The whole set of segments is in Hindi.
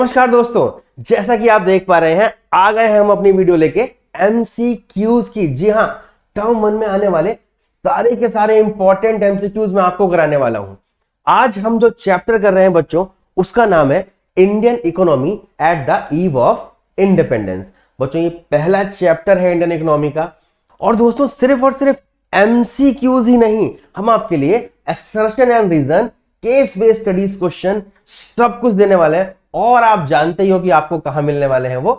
नमस्कार दोस्तों जैसा कि आप देख पा रहे हैं आ गए हैं हम अपनी वीडियो लेके क्यूज की जी हाँ टर्म वन में आने वाले सारे के सारे इंपॉर्टेंट एमसीक्यूज में आपको कराने वाला हूं आज हम जो चैप्टर कर रहे हैं बच्चों उसका नाम है Indian economy at the eve of independence बच्चों ये पहला चैप्टर है इंडियन इकोनॉमी का और दोस्तों सिर्फ और सिर्फ क्यूज ही नहीं हम आपके लिए assertion and reason case based studies question सब कुछ देने वाले हैं और आप जानते ही हो कि आपको कहां मिलने वाले हैं वो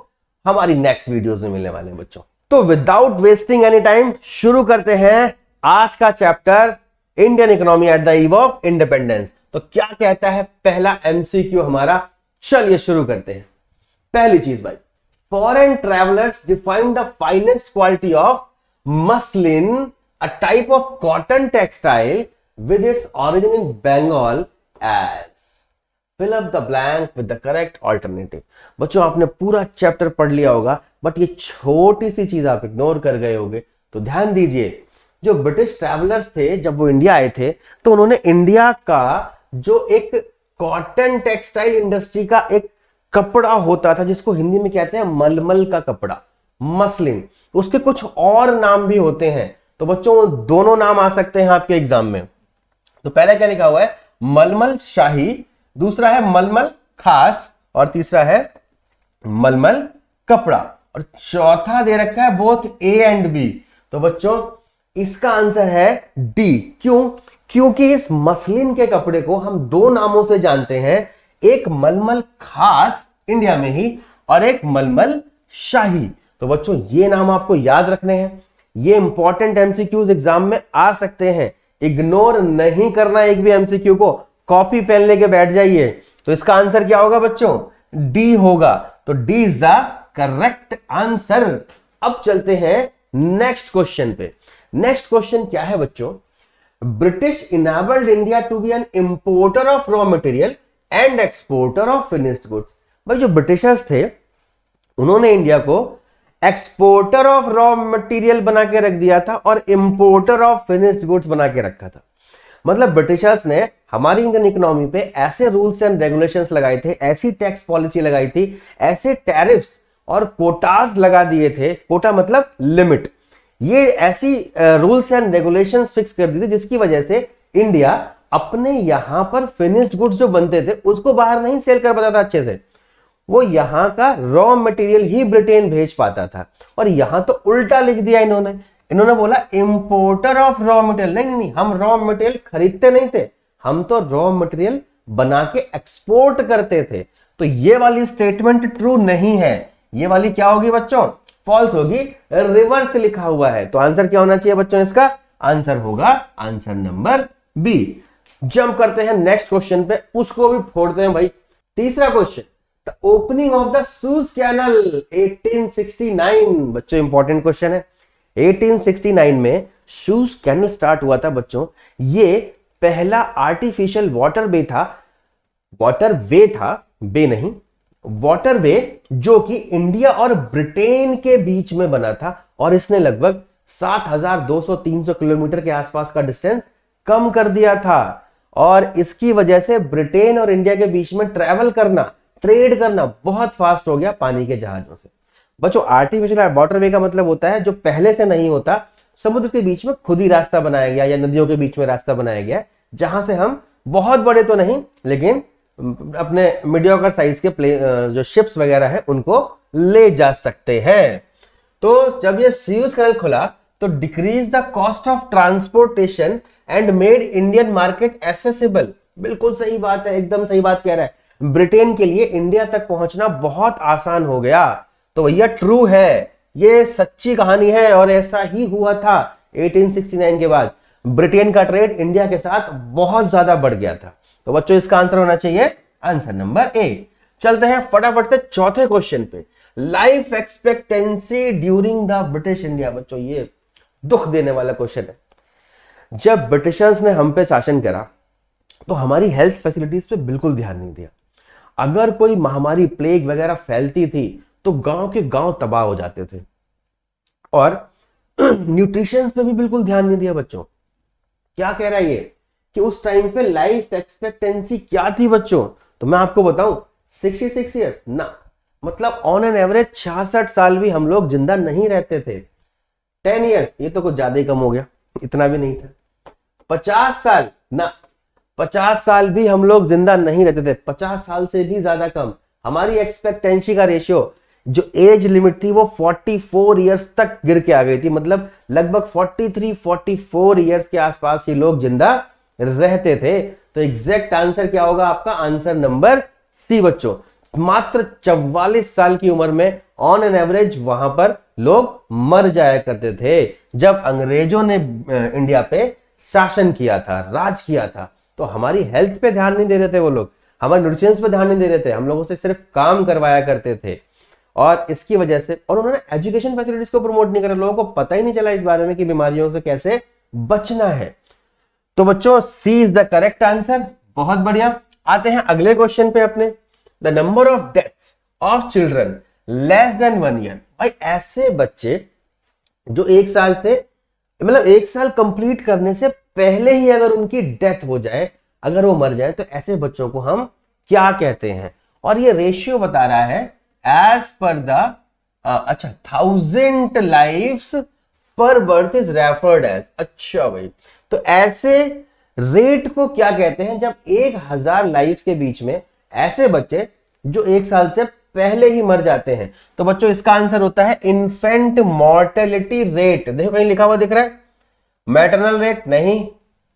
हमारी नेक्स्ट वीडियोस में मिलने वाले हैं बच्चों तो विदाउट वेस्टिंग एनी टाइम शुरू करते हैं आज का chapter Indian economy at the eve of independence तो क्या कहता है पहला एमसीक्यू हमारा चलिए शुरू करते हैं पहली चीज भाई foreign travellers define the finest quality of muslin a type of cotton textile with its origin in Bengal as fill up the blank with the correct alternative बच्चों आपने पूरा चैप्टर पढ़ लिया होगा बट ये छोटी सी चीज आप इग्नोर कर गए होगे तो ध्यान दीजिए जो ब्रिटिश ट्रैवलर्स थे जब वो इंडिया आए थे तो उन्होंने इंडिया का जो एक कॉटन टेक्सटाइल इंडस्ट्री का एक कपड़ा होता था जिसको हिंदी में कहते हैं मलमल का कपड़ा मसलिन उसके कुछ और नाम भी होते हैं तो बच्चों दोनों नाम आ सकते हैं आपके एग्जाम में तो पहले क्या लिखा हुआ है मलमल शाही दूसरा है मलमल खास और तीसरा है मलमल कपड़ा और चौथा दे रखा है बोथ ए एंड बी तो बच्चों इसका आंसर है डी क्यों क्योंकि इस मसलिन के कपड़े को हम दो नामों से जानते हैं एक मलमल खास इंडिया में ही और एक मलमल शाही तो बच्चों ये नाम आपको याद रखने हैं ये इंपॉर्टेंट एमसीक्यूज एग्जाम में आ सकते हैं इग्नोर नहीं करना एक भी एमसीक्यू को कॉपी पेन लेके बैठ जाइए तो इसका आंसर क्या होगा बच्चों डी होगा तो D is the correct answer अब चलते हैं नेक्स्ट क्वेश्चन पे नेक्स्ट क्वेश्चन क्या है बच्चों British enabled India to be an importer of raw material and exporter of finished goods भाई जो ब्रिटिशर्स थे उन्होंने इंडिया को एक्सपोर्टर ऑफ रॉ मटेरियल बना के रख दिया था और इंपोर्टर ऑफ फिनिश्ड गुड्स बना के रखा था मतलब ब्रिटिशर्स ने हमारी इंडियन इकोनॉमी पे ऐसे रूल्स एंड रेगुलेशंस लगाए थे ऐसी टैक्स पॉलिसी लगाई थी ऐसे टैरिफ्स और कोटास लगा दिए थे कोटा मतलब लिमिट ये ऐसी रूल्स एंड रेगुलेशंस फिक्स कर दी थी जिसकी वजह से इंडिया अपने यहां पर फिनिश्ड गुड्स जो बनते थे उसको बाहर नहीं सेल कर पाता था अच्छे से वो यहां का रॉ मटेरियल ही ब्रिटेन भेज पाता था और यहां तो उल्टा लिख दिया इन्होंने इन्होंने बोला इंपोर्टर ऑफ रॉ मटेरियल नहीं नहीं हम रॉ मटेरियल खरीदते नहीं थे हम तो रॉ मटेरियल बना के एक्सपोर्ट करते थे तो ये वाली स्टेटमेंट ट्रू नहीं है ये वाली क्या होगी बच्चों फॉल्स होगी रिवर्स लिखा हुआ है तो आंसर क्या होना चाहिए बच्चों इसका आंसर होगा आंसर नंबर बी जंप करते हैं नेक्स्ट क्वेश्चन पे उसको भी फोड़ते हैं भाई तीसरा question opening of the Suez canal 1869 बच्चों इंपॉर्टेंट क्वेश्चन है 1869 में शूज कैनल स्टार्ट हुआ था बच्चों ये पहला आर्टिफिशियल वाटर वे था वाटर वे था बे नहीं वाटर वे जो कि इंडिया और ब्रिटेन के बीच में बना था और इसने लगभग 7,200-300 किलोमीटर के आसपास का डिस्टेंस कम कर दिया था और इसकी वजह से ब्रिटेन और इंडिया के बीच में ट्रेवल करना ट्रेड करना बहुत फास्ट हो गया पानी के जहाजों से बच्चों आर्टिफिशियल वाटरवे का मतलब होता है जो पहले से नहीं होता समुद्र के बीच में खुद ही रास्ता बनाया गया या नदियों के बीच में रास्ता बनाया गया जहां से हम बहुत बड़े तो नहीं लेकिन अपने मीडियोकर साइज के प्ले जो शिप्स वगैरह है उनको ले जा सकते हैं तो जब ये सीयूज कैनल खुला तो decrease the cost of transportation and made Indian market accessible बिल्कुल सही बात है एकदम सही बात कह रहा है ब्रिटेन के लिए इंडिया तक पहुंचना बहुत आसान हो गया तो भैया ट्रू है ये सच्ची कहानी है और ऐसा ही हुआ था 1869 के बाद ब्रिटेन का ट्रेड इंडिया के साथ बहुत ज्यादा बढ़ गया था तो बच्चों इसका आंसर होना चाहिए आंसर नंबर ए चलते हैं फटाफट से चौथे क्वेश्चन पे life expectancy during the British India बच्चों ये दुख देने वाला क्वेश्चन है जब ब्रिटिशर्स ने हम पे शासन करा तो हमारी हेल्थ फैसिलिटीज पे बिल्कुल ध्यान नहीं दिया अगर कोई महामारी प्लेग वगैरह फैलती थी तो गांव के गांव तबाह हो जाते थे और न्यूट्रिशन पे भी बिल्कुल ध्यान नहीं दिया बच्चों क्या कह रहा है ये कि उस टाइम पे लाइफ एक्सपेक्टेंसी क्या थी बच्चों तो मैं आपको बताऊं सिक्स ईयर्स ना मतलब ऑन एन एवरेज छियासठ साल भी हम लोग जिंदा नहीं रहते थे टेन ईयर्स ये तो कुछ ज्यादा ही कम हो गया इतना भी नहीं था पचास साल ना पचास साल भी हम लोग जिंदा नहीं रहते थे पचास साल से भी ज्यादा कम हमारी एक्सपेक्टेंसी का रेशियो जो एज लिमिट थी वो 44 इयर्स तक गिर के आ गई थी मतलब लगभग 43 44 इयर्स के आसपास ये लोग जिंदा रहते थे तो एग्जैक्ट आंसर क्या होगा आपका आंसर नंबर सी बच्चों मात्र 44 साल की उम्र में ऑन एन एवरेज वहां पर लोग मर जाया करते थे जब अंग्रेजों ने इंडिया पे शासन किया था राज किया था तो हमारी हेल्थ पे ध्यान नहीं दे रहे थे वो लोग हमारे न्यूट्रिशंस पे ध्यान नहीं दे रहे थे हम लोगों से सिर्फ काम करवाया करते थे और इसकी वजह से और उन्होंने एजुकेशन फैसिलिटीज को प्रमोट नहीं करा लोगों को पता ही नहीं चला इस बारे में कि बीमारियों से कैसे बचना है तो बच्चों C is the correct answer बहुत बढ़िया आते हैं अगले क्वेश्चन पे अपने the number of deaths of children less than one year भाई ऐसे बच्चे जो एक साल से मतलब एक साल कंप्लीट करने से पहले ही अगर उनकी डेथ हो जाए अगर वो मर जाए तो ऐसे बच्चों को हम क्या कहते हैं और ये रेशियो बता रहा है एज पर द अच्छा thousand life per birth is referred as अच्छा भाई तो ऐसे रेट को क्या कहते हैं जब एक हजार लाइफ के बीच में ऐसे बच्चे जो एक साल से पहले ही मर जाते हैं तो बच्चों इसका आंसर होता है इन्फेंट मॉर्टेलिटी रेट देखो कहीं लिखा हुआ दिख रहा है मैटरनल रेट नहीं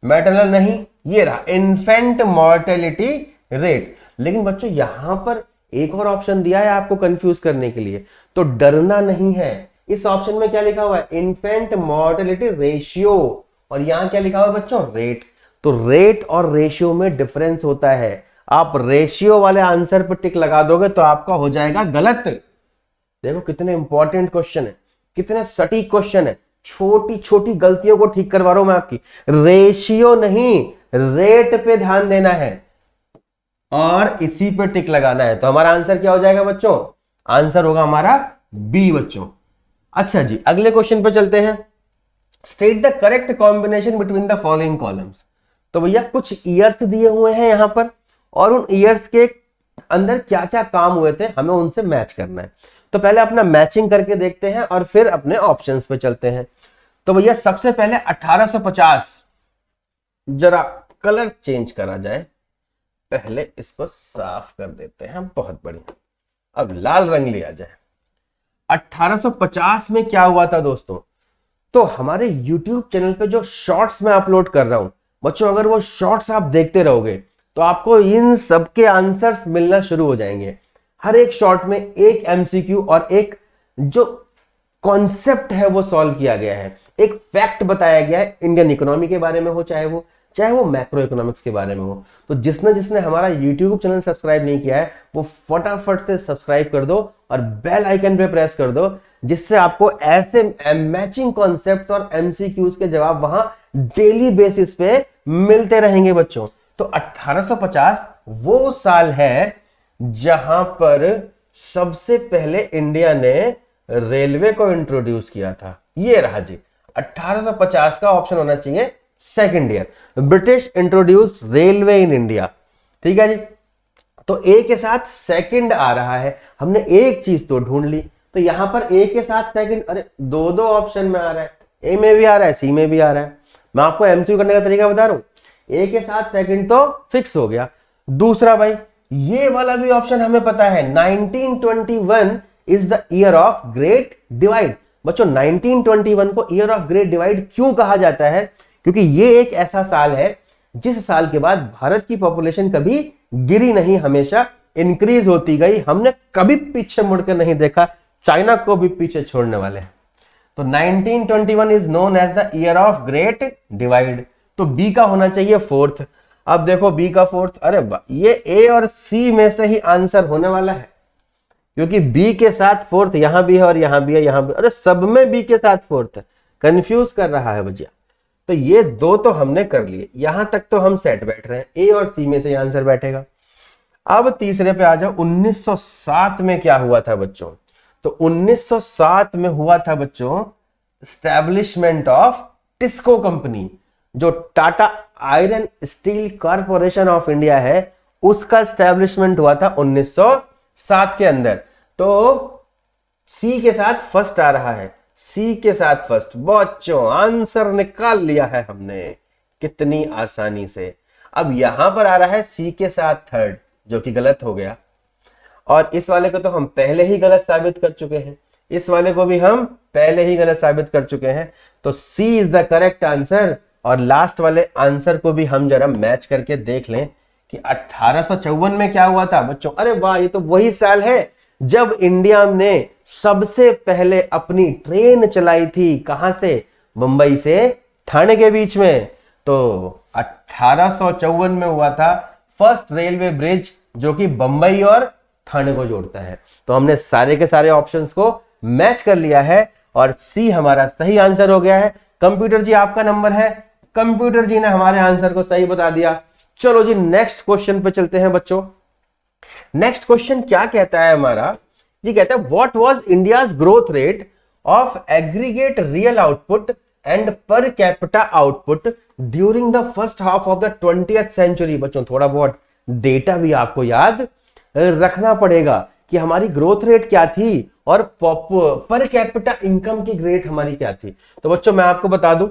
मैटरनल नहीं ये रहा इन्फेंट मॉर्टेलिटी रेट लेकिन बच्चों यहां पर एक और ऑप्शन दिया है आपको कंफ्यूज करने के लिए तो डरना नहीं है इस ऑप्शन में क्या लिखा हुआ है इन्फेंट मॉर्टेलिटी रेशियो और यहां क्या लिखा हुआ है बच्चों रेट तो रेट और रेशियो में डिफरेंस होता है आप रेशियो वाले आंसर पर टिक लगा दोगे तो आपका हो जाएगा गलत देखो कितने इंपॉर्टेंट क्वेश्चन है कितने सटीक क्वेश्चन है छोटी छोटी गलतियों को ठीक करवा रहा हूं मैं आपकी रेशियो नहीं रेट पे ध्यान देना है और इसी पे टिक लगाना है तो हमारा आंसर क्या हो जाएगा बच्चों आंसर होगा हमारा बी बच्चों अच्छा जी अगले क्वेश्चन पे चलते हैं state the correct combination between the following columns तो भैया कुछ ईयर्स दिए हुए हैं यहां पर और उन ईयर्स के अंदर क्या क्या काम हुए थे हमें उनसे मैच करना है तो पहले अपना मैचिंग करके देखते हैं और फिर अपने ऑप्शन पे चलते हैं तो भैया सबसे पहले 1850 जरा कलर चेंज करा जाए पहले इसको साफ कर देते हैं बहुत बढ़िया अब लाल रंग लिया जाए 1850 में क्या हुआ था दोस्तों तो हमारे YouTube चैनल पे जो शॉर्ट्स मैं अपलोड कर रहा हूं बच्चों अगर वो शॉर्ट्स आप देखते रहोगे तो आपको इन सबके आंसर्स मिलना शुरू हो जाएंगे हर एक शॉर्ट में एक एमसीक्यू और एक जो कॉन्सेप्ट है वो सॉल्व किया गया है एक फैक्ट बताया गया है इंडियन इकोनॉमी के बारे में हो चाहे वो चाहे वो मैक्रो इकोनॉमिक्स के बारे में हो तो जिसने जिसने हमारा यूट्यूब चैनल सब्सक्राइब नहीं किया है वो फटाफट से सब्सक्राइब कर दो और बेल आइकन पे प्रेस कर दो जिससे आपको ऐसे मैचिंग कॉन्सेप्ट और एमसीक्यूज के जवाब वहां डेली बेसिस पे मिलते रहेंगे बच्चों तो 1850 वो साल है जहां पर सबसे पहले इंडिया ने रेलवे को इंट्रोड्यूस किया था ये रहा जी 1850 का ऑप्शन होना चाहिए second year British introduce railway in India ठीक है जी तो ए के साथ सेकंड आ रहा है हमने एक चीज तो ढूंढ ली तो यहां पर ए के साथ सेकंड अरे दो दो ऑप्शन में आ रहा है ए में भी आ रहा है सी में भी आ रहा है मैं आपको एमसीयू करने का तरीका बता रहा हूं ए के साथ सेकंड तो फिक्स हो गया दूसरा भाई ये वाला भी ऑप्शन हमें पता है 1921 is the year of great divide बच्चों 1921 को ईयर ऑफ ग्रेट डिवाइड क्यों कहा जाता है क्योंकि ये एक ऐसा साल है जिस साल के बाद भारत की पॉपुलेशन कभी गिरी नहीं हमेशा इंक्रीज होती गई हमने कभी पीछे मुड़कर नहीं देखा चाइना को भी पीछे छोड़ने वाले तो 1921 is known as the year of great divide तो बी का होना चाहिए फोर्थ अब देखो बी का फोर्थ अरे ये ए और सी में से ही आंसर होने वाला है क्योंकि बी के साथ फोर्थ यहां भी है और यहां भी है यहां भी अरे सब में बी के साथ फोर्थ कंफ्यूज कर रहा है भजिया तो ये दो तो हमने कर लिए यहां तक तो हम सेट बैठ रहे हैं ए और सी में से आंसर बैठेगा अब तीसरे पे आ जाओ 1907 में क्या हुआ था बच्चों तो 1907 में हुआ था बच्चों स्टैब्लिशमेंट ऑफ टिस्को कंपनी जो Tata iron steel corporation of India है उसका स्टैब्लिशमेंट हुआ था 1907 के अंदर तो सी के साथ फर्स्ट आ रहा है सी के साथ फर्स्ट बच्चों आंसर निकाल लिया है हमने कितनी आसानी से अब यहां पर आ रहा है सी के साथ थर्ड जो कि गलत हो गया और इस वाले को तो हम पहले ही गलत साबित कर चुके हैं इस वाले को भी हम पहले ही गलत साबित कर चुके हैं तो C is the correct answer और लास्ट वाले आंसर को भी हम जरा मैच करके देख लें कि अठारह में क्या हुआ था बच्चों अरे वाह ये तो वही साल है जब इंडिया ने सबसे पहले अपनी ट्रेन चलाई थी कहां से मुंबई से थाने के बीच में तो अठारह में हुआ था फर्स्ट रेलवे ब्रिज जो कि बंबई और थाने को जोड़ता है तो हमने सारे के सारे ऑप्शंस को मैच कर लिया है और सी हमारा सही आंसर हो गया है कंप्यूटर जी आपका नंबर है कंप्यूटर जी ने हमारे आंसर को सही बता दिया चलो जी नेक्स्ट क्वेश्चन पे चलते हैं बच्चों नेक्स्ट क्वेश्चन क्या कहता है हमारा ये कहता है what was India's growth rate of aggregate real output and per capita output during the first half of the twenty century बच्चों थोड़ा बहुत डेटा भी आपको याद रखना पड़ेगा कि हमारी ग्रोथ रेट क्या थी और पर कैपिटा इनकम की रेट हमारी क्या थी तो बच्चों मैं आपको बता दू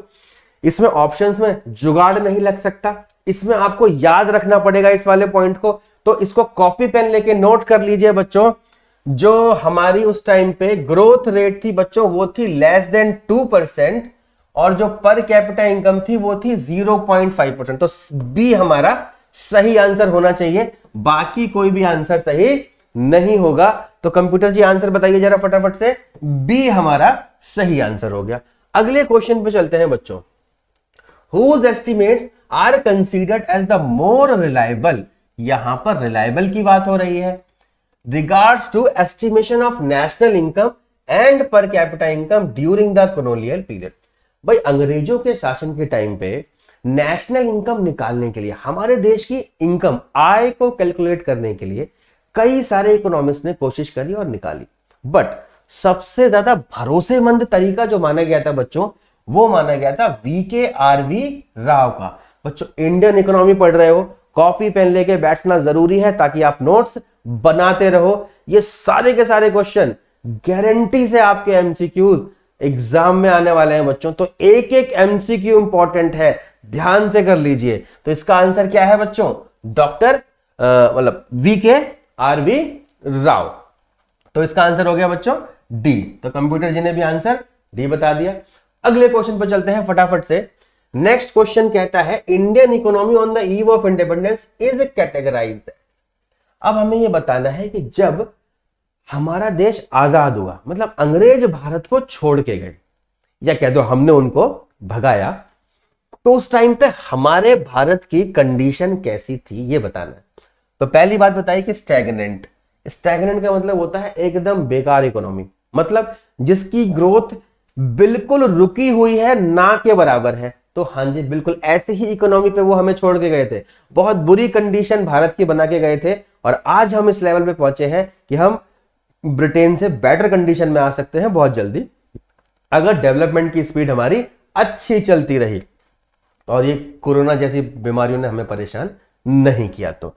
इसमें ऑप्शंस में जुगाड़ नहीं लग सकता इसमें आपको याद रखना पड़ेगा इस वाले पॉइंट को तो इसको कॉपी पेन लेके नोट कर लीजिए बच्चों जो हमारी उस टाइम पे ग्रोथ रेट थी बच्चों वो थी लेस देन टू परसेंट और जो पर कैपिटल इनकम थी वो थी जीरो पॉइंट फाइव परसेंट तो बी हमारा सही आंसर होना चाहिए बाकी कोई भी आंसर सही नहीं होगा तो कंप्यूटर जी आंसर बताइए जरा फटाफट से बी हमारा सही आंसर हो गया अगले क्वेश्चन पे चलते हैं बच्चों whose estimate are considered as the more reliable यहां पर रिलायबल की बात हो रही है regards to estimation of national income and per capital income during the colonial period भाई अंग्रेजों के शासन के टाइम पे नेशनल इनकम निकालने के लिए हमारे देश की इनकम आय को कैलकुलेट करने के लिए कई सारे इकोनॉमिक्स ने कोशिश करी और निकाली बट सबसे ज्यादा भरोसेमंद तरीका जो माना गया था बच्चों वो माना गया था वी के आर वी राव का बच्चों इंडियन इकोनॉमी पढ़ रहे हो कॉपी पेन लेके बैठना जरूरी है ताकि आप नोट्स बनाते रहो ये सारे के सारे क्वेश्चन गारंटी से आपके एमसीक्यूज एग्जाम में आने वाले हैं बच्चों तो एक एक एमसीक्यू इंपॉर्टेंट है ध्यान से कर लीजिए तो इसका आंसर क्या है बच्चों डॉक्टर मतलब वी के आर वी राव तो इसका आंसर हो गया बच्चों डी तो कंप्यूटर जी ने भी आंसर डी बता दिया अगले क्वेश्चन पर चलते हैं फटाफट से नेक्स्ट क्वेश्चन कहता है Indian economy on the eve of independence is categorized अब हमें यह बताना है कि जब हमारा देश आजाद हुआ मतलब अंग्रेज भारत को छोड़ के गए या कह दो हमने उनको भगाया तो उस टाइम पे हमारे भारत की कंडीशन कैसी थी ये बताना है तो पहली बात बताई कि स्टैगनेंट स्टैगनेंट का मतलब होता है एकदम बेकार इकोनॉमी मतलब जिसकी ग्रोथ बिल्कुल रुकी हुई है ना के बराबर है तो हाँ जी बिल्कुल ऐसे ही इकोनॉमी पे वो हमें छोड़ के गए थे बहुत बुरी कंडीशन भारत की बना के गए थे और आज हम इस लेवल पे पहुंचे हैं कि हम ब्रिटेन से बेटर कंडीशन में आ सकते हैं बहुत जल्दी अगर डेवलपमेंट की स्पीड हमारी अच्छी चलती रही और ये कोरोना जैसी बीमारियों ने हमें परेशान नहीं किया तो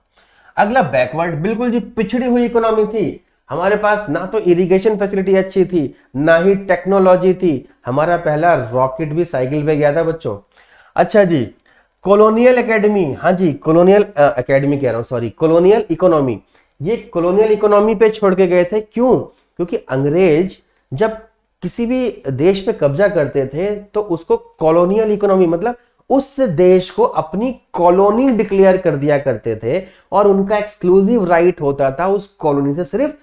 अगला बैकवर्ड बिल्कुल जी पिछड़ी हुई इकोनॉमी थी हमारे पास ना तो इरिगेशन फैसिलिटी अच्छी थी ना ही टेक्नोलॉजी थी हमारा पहला रॉकेट भी साइकिल पे गया था बच्चों अच्छा जी कॉलोनियल एकेडमी हाँ जी कॉलोनियल एकेडमी कह रहा हूँ सॉरी कॉलोनियल इकोनॉमी ये कॉलोनियल इकोनॉमी पे छोड़ के गए थे क्यों क्योंकि अंग्रेज जब किसी भी देश पे कब्जा करते थे तो उसको कॉलोनियल इकोनॉमी मतलब उस देश को अपनी कॉलोनी डिक्लेयर कर दिया करते थे और उनका एक्सक्लूसिव राइट होता था उस कॉलोनी से सिर्फ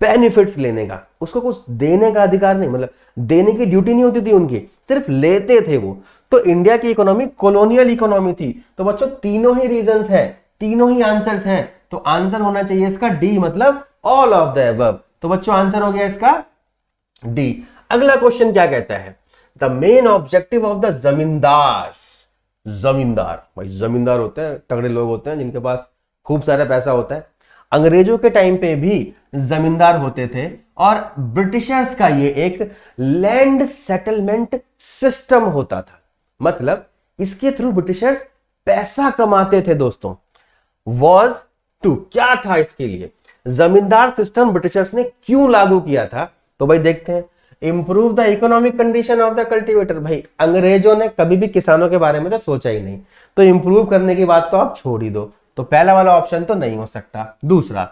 बेनिफिट्स लेने का उसको कुछ देने का अधिकार नहीं मतलब देने की ड्यूटी नहीं होती थी उनकी सिर्फ लेते थे वो तो इंडिया की इकोनॉमी कॉलोनियल इकोनॉमी थी तो बच्चों तीनों ही रीजन है तीनों ही आंसर है तो आंसर होना चाहिए इसका डी मतलब ऑल ऑफ द एबव तो बच्चों आंसर हो गया इसका डी अगला क्वेश्चन क्या कहता है the main objective of the zamindar zamindar भाई जमींदार होते हैं तगड़े लोग होते हैं जिनके पास खूब सारा पैसा होता है अंग्रेजों के टाइम पे भी जमींदार होते थे और ब्रिटिशर्स का ये एक लैंड सेटलमेंट सिस्टम होता था मतलब इसके थ्रू ब्रिटिशर्स पैसा कमाते थे दोस्तों वॉज टू क्या था इसके लिए जमींदार सिस्टम ब्रिटिशर्स ने क्यों लागू किया था तो भाई देखते हैं improve the economic condition of the cultivator भाई अंग्रेजों ने कभी भी किसानों के बारे में तो सोचा ही नहीं तो इंप्रूव करने की बात तो आप छोड़ ही दो तो पहला वाला ऑप्शन तो नहीं हो सकता दूसरा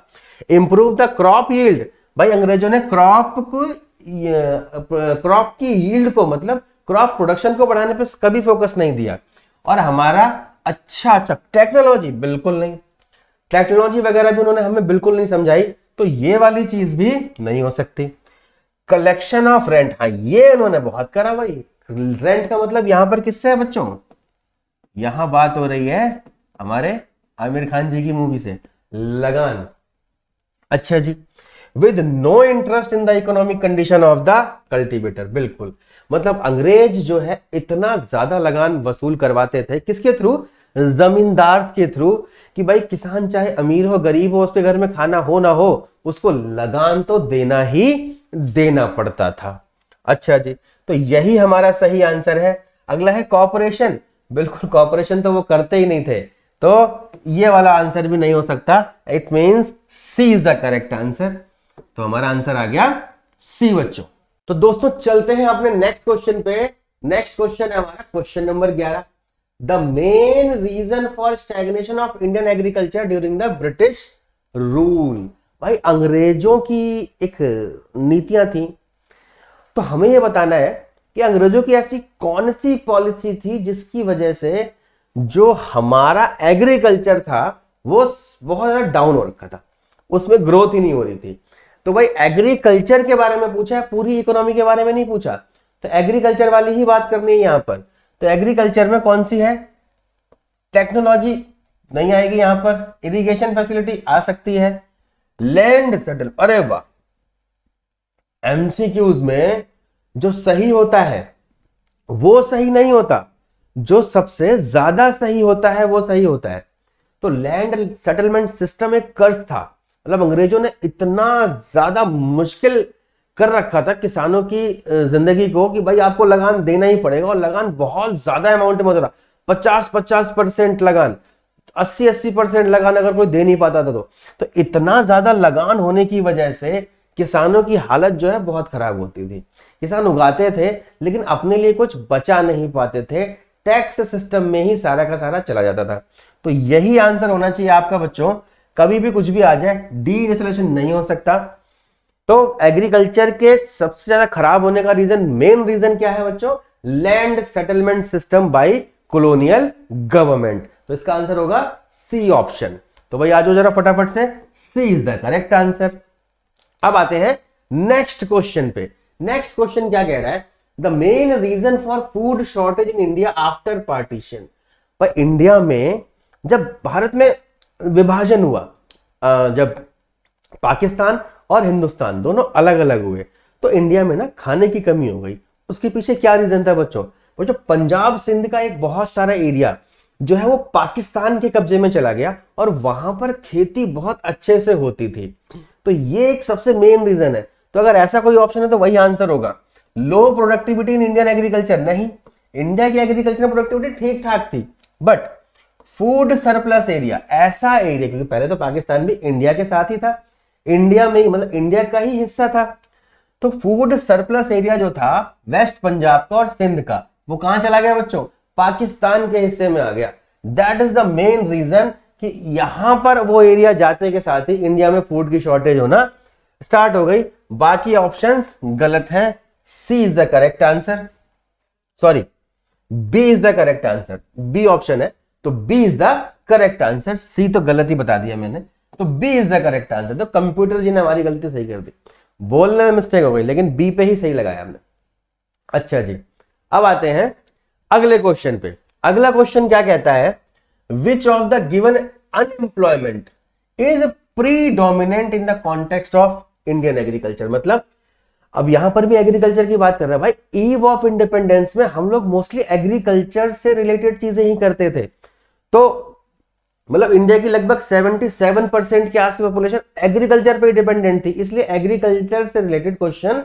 इंप्रूव द क्रॉप यील्ड भाई अंग्रेजों ने क्रॉप को क्रॉप की यील्ड को मतलब क्रॉप प्रोडक्शन को बढ़ाने पर कभी फोकस नहीं दिया और हमारा अच्छा अच्छा टेक्नोलॉजी बिल्कुल नहीं टेक्नोलॉजी वगैरह भी उन्होंने हमें बिल्कुल नहीं समझाई तो ये वाली चीज भी नहीं हो सकती कलेक्शन ऑफ रेंट हाँ ये उन्होंने बहुत करा भाई रेंट का मतलब यहां पर किससे है बच्चों यहां बात हो रही है हमारे आमिर खान जी की मूवी से लगान अच्छा जी with no interest in the economic condition of the cultivator बिल्कुल मतलब अंग्रेज जो है इतना ज्यादा लगान वसूल करवाते थे किसके थ्रू जमींदार के थ्रू कि भाई किसान चाहे अमीर हो गरीब हो उसके घर में खाना हो ना हो उसको लगान तो देना ही देना पड़ता था अच्छा जी तो यही हमारा सही आंसर है अगला है कॉपरेशन बिल्कुल कॉपरेशन तो वो करते ही नहीं थे तो ये वाला आंसर भी नहीं हो सकता it means C is the correct answer तो हमारा आंसर आ गया सी बच्चों तो दोस्तों चलते हैं अपने नेक्स्ट क्वेश्चन पे नेक्स्ट क्वेश्चन है हमारा क्वेश्चन नंबर ग्यारह the main reason for stagnation of Indian agriculture during the British rule भाई अंग्रेजों की एक नीतियां थी तो हमें यह बताना है कि अंग्रेजों की ऐसी कौन सी पॉलिसी थी जिसकी वजह से जो हमारा एग्रीकल्चर था वो बहुत ज्यादा डाउन हो रखा था उसमें ग्रोथ ही नहीं हो रही थी तो भाई एग्रीकल्चर के बारे में पूछा है पूरी इकोनॉमी के बारे में नहीं पूछा तो एग्रीकल्चर वाली ही बात करनी है यहां पर तो एग्रीकल्चर में कौन सी है टेक्नोलॉजी नहीं आएगी यहां पर इरिगेशन फैसिलिटी आ सकती है लैंड सेटल अरे वाह एमसीक्यूज में जो सही होता है वो सही नहीं होता जो सबसे ज्यादा सही होता है वो सही होता है तो लैंड सेटलमेंट सिस्टम एक कर्ज था मतलब अंग्रेजों ने इतना ज्यादा मुश्किल कर रखा था किसानों की जिंदगी को कि भाई आपको लगान देना ही पड़ेगा और लगान बहुत ज्यादा अमाउंट में होता था पचास पचास परसेंट लगान अस्सी अस्सी परसेंट लगान अगर कोई दे नहीं पाता था तो तो इतना ज्यादा लगान होने की वजह से किसानों की हालत जो है बहुत खराब होती थी किसान उगाते थे लेकिन अपने लिए कुछ बचा नहीं पाते थे टैक्स सिस्टम में ही सारा का सारा चला जाता था तो यही आंसर होना चाहिए आपका बच्चों कभी भी कुछ भी आ जाए डी रेसोलेशन नहीं हो सकता तो एग्रीकल्चर के सबसे ज्यादा खराब होने का रीजन मेन रीजन क्या है बच्चों land settlement system by colonial government तो इसका आंसर होगा सी ऑप्शन तो भाई आज जरा फटाफट से C is the correct answer अब आते हैं नेक्स्ट क्वेश्चन पे नेक्स्ट क्वेश्चन क्या कह रहा है the main reason for food shortage in India after partition पर इंडिया में जब भारत में विभाजन हुआ जब पाकिस्तान और हिंदुस्तान दोनों अलग अलग हुए तो इंडिया में ना खाने की कमी हो गई उसके पीछे क्या रीजन था बच्चों वो जो पंजाब सिंध का एक बहुत सारा एरिया जो है वो पाकिस्तान के कब्जे में चला गया और वहां पर खेती बहुत अच्छे से होती थी तो ये एक सबसे मेन रीजन है तो अगर ऐसा कोई ऑप्शन है तो वही आंसर होगा low productivity in Indian agriculture नहीं इंडिया की एग्रीकल्चर प्रोडक्टिविटी ठीक ठाक थी बट फूड सरप्लस एरिया ऐसा एरिया क्योंकि पहले तो पाकिस्तान भी इंडिया के साथ ही था इंडिया में ही मतलब इंडिया का ही हिस्सा था तो फूड सरप्लस एरिया जो था वेस्ट पंजाब का और सिंध का वो कहां चला गया बच्चों पाकिस्तान के हिस्से में आ गया that is the main reason कि यहां पर वो एरिया जाते के साथ ही इंडिया में फूड की शॉर्टेज होना स्टार्ट हो गई बाकी ऑप्शंस गलत है C is the correct answer sorry B is the correct answer B option है तो B is the correct answer C तो गलत ही बता दिया मैंने तो B is the correct answer तो कंप्यूटर जी ने हमारी गलती सही कर दी बोलने में मिस्टेक हो गई लेकिन बी पे ही सही लगाया हमने अच्छा जी अब आते हैं अगले क्वेश्चन पे अगला क्वेश्चन क्या कहता है which of the given unemployment is predominant in the context of Indian agriculture मतलब अब यहां पर भी एग्रीकल्चर की बात कर रहा है भाई ईव ऑफ इंडिपेंडेंस में हम लोग मोस्टली एग्रीकल्चर से रिलेटेड चीजें ही करते थे तो मतलब इंडिया की लगभग 77 परसेंट के आसपास पॉपुलेशन एग्रीकल्चर पर डिपेंडेंट थी इसलिए एग्रीकल्चर से रिलेटेड क्वेश्चन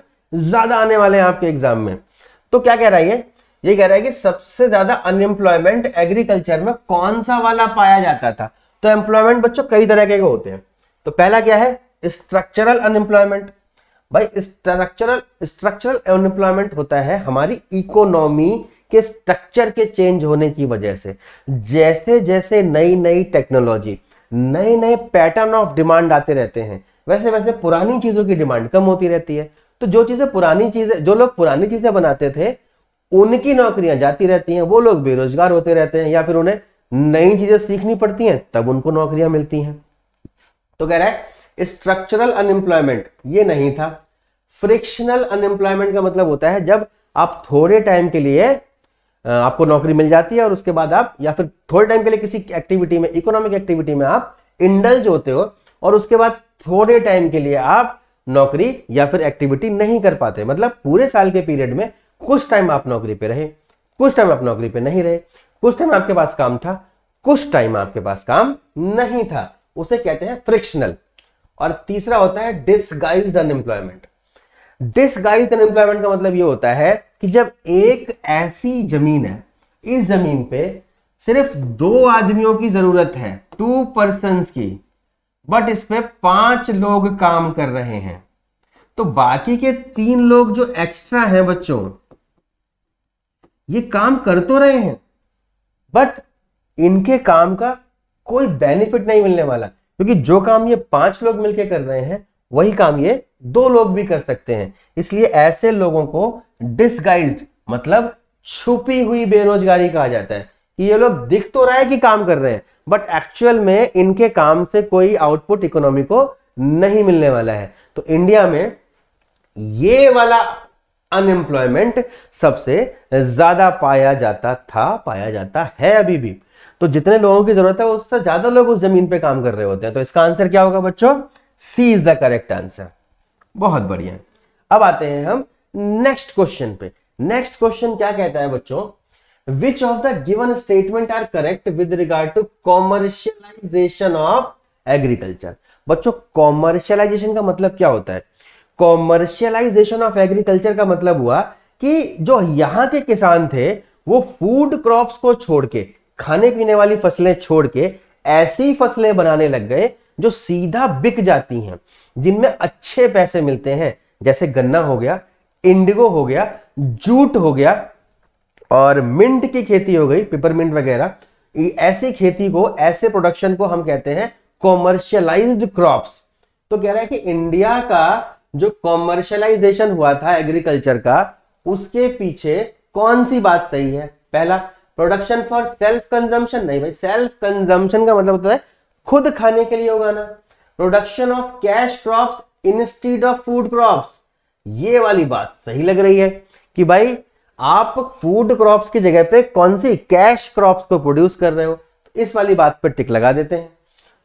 ज्यादा आने वाले हैं आपके एग्जाम में तो क्या कह रहा है ये कह रहा है कि सबसे ज्यादा अनएम्प्लॉयमेंट एग्रीकल्चर में कौन सा वाला पाया जाता था तो एम्प्लॉयमेंट बच्चों कई तरह के होते हैं तो पहला क्या है स्ट्रक्चरल अनएम्प्लॉयमेंट भाई स्ट्रक्चरल स्ट्रक्चरल अनएम्प्लॉयमेंट होता है हमारी इकोनॉमी के स्ट्रक्चर के चेंज होने की वजह से जैसे जैसे नई नई टेक्नोलॉजी नए नए पैटर्न ऑफ डिमांड आते रहते हैं वैसे वैसे पुरानी चीजों की डिमांड कम होती रहती है तो जो चीजें पुरानी चीजें जो लोग पुरानी चीजें बनाते थे उनकी नौकरियां जाती रहती हैं वो लोग बेरोजगार होते रहते हैं या फिर उन्हें नई चीजें सीखनी पड़ती हैं तब उनको नौकरियां मिलती हैं तो कह रहा है स्ट्रक्चरल अनएम्प्लॉयमेंट ये नहीं था फ्रिक्शनल अनएम्प्लॉयमेंट का मतलब होता है जब आप थोड़े टाइम के लिए आपको नौकरी मिल जाती है और उसके बाद आप या फिर थोड़े टाइम के लिए किसी एक्टिविटी में इकोनॉमिक एक्टिविटी में आप इंडल्ज होते हो और उसके बाद थोड़े टाइम के लिए आप नौकरी या फिर एक्टिविटी नहीं कर पाते मतलब पूरे साल के पीरियड में कुछ टाइम आप नौकरी पे रहे कुछ टाइम आप नौकरी पे नहीं रहे कुछ टाइम आपके पास काम था कुछ टाइम आपके पास काम नहीं था उसे कहते हैं फ्रिक्शनल और तीसरा होता है डिसगाइज अनएम्प्लॉयमेंट डिसगाइज अनएम्प्लॉयमेंट का मतलब ये होता है कि जब एक ऐसी जमीन है इस जमीन पे सिर्फ दो आदमियों की जरूरत है टू पर्सन की बट इस पे पांच लोग काम कर रहे हैं तो बाकी के तीन लोग जो एक्स्ट्रा हैं बच्चों ये काम कर तो रहे हैं बट इनके काम का कोई बेनिफिट नहीं मिलने वाला क्योंकि जो काम ये पांच लोग मिलकर कर रहे हैं वही काम ये दो लोग भी कर सकते हैं इसलिए ऐसे लोगों को डिसगाइज मतलब छुपी हुई बेरोजगारी कहा जाता है कि ये लोग दिख तो रहा है कि काम कर रहे हैं बट एक्चुअल में इनके काम से कोई आउटपुट इकोनॉमी को नहीं मिलने वाला है तो इंडिया में ये वाला अनएम्प्लॉयमेंट सबसे ज्यादा पाया जाता था पाया जाता है अभी भी तो जितने लोगों की जरूरत है उससे ज्यादा लोग उस जमीन पे काम कर रहे होते हैं तो इसका आंसर क्या होगा बच्चों C is the correct answer बहुत बढ़िया अब आते हैं हम नेक्स्ट क्वेश्चन पे नेक्स्ट क्वेश्चन क्या कहता है बच्चों which of the given statement are correct with regard to commercialization of agriculture बच्चों कॉमर्शियलाइजेशन का मतलब क्या होता है कॉमर्शियलाइजेशन ऑफ एग्रीकल्चर का मतलब हुआ कि जो यहां के किसान थे वो फूड क्रॉप्स को छोड़ के खाने पीने वाली फसलें छोड़ के ऐसी फसलें बनाने लग गए जो सीधा बिक जाती हैं जिनमें अच्छे पैसे मिलते हैं जैसे गन्ना हो गया इंडिगो हो गया जूट हो गया और मिंट की खेती हो गई मिंट वगैरह ऐसी खेती को ऐसे प्रोडक्शन को हम कहते हैं कॉमर्शियलाइज्ड क्रॉप्स तो कह रहा है कि इंडिया का जो कॉमर्शियलाइजेशन हुआ था एग्रीकल्चर का उसके पीछे कौन सी बात सही है पहला प्रोडक्शन फॉर सेल्फ कंजम्पशन नहीं भाई सेल्फ कंजम्पशन का मतलब होता है खुद खाने के लिए उगाना production of cash crop instead of food crops ये वाली बात सही लग रही है कि भाई आप फूड क्रॉप्स की जगह पे कौन सी कैश क्रॉप्स को प्रोड्यूस कर रहे हो तो इस वाली बात पर टिक लगा देते हैं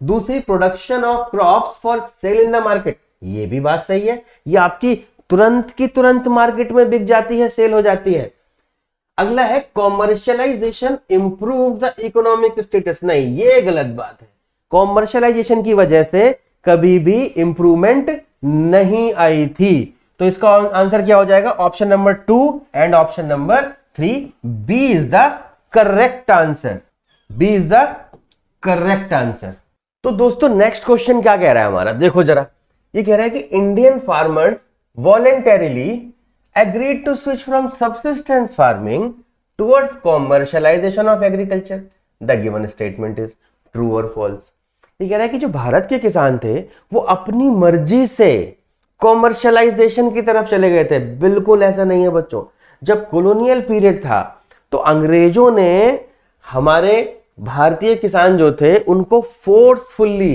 दूसरी production of crops for sale in the market ये भी बात सही है ये आपकी तुरंत की तुरंत मार्केट में बिक जाती है सेल हो जाती है अगला है commercialization improve the economic status नहीं ये गलत बात है कॉमर्शलाइजेशन की वजह से कभी भी इंप्रूवमेंट नहीं आई थी तो इसका आंसर क्या हो जाएगा option number two and option number three B is the correct answer B is the correct answer तो दोस्तों नेक्स्ट क्वेश्चन क्या कह रहा है हमारा देखो जरा ये कह रहा है कि Indian farmers voluntarily agreed to switch from subsistence farming towards commercialization of agriculture the given statement is true और फॉल्स ये कह रहा है कि जो भारत के किसान थे वो अपनी मर्जी से कॉमर्शलाइजेशन की तरफ चले गए थे बिल्कुल ऐसा नहीं है बच्चों जब कॉलोनियल पीरियड था तो अंग्रेजों ने हमारे भारतीय किसान जो थे उनको फोर्सफुल्ली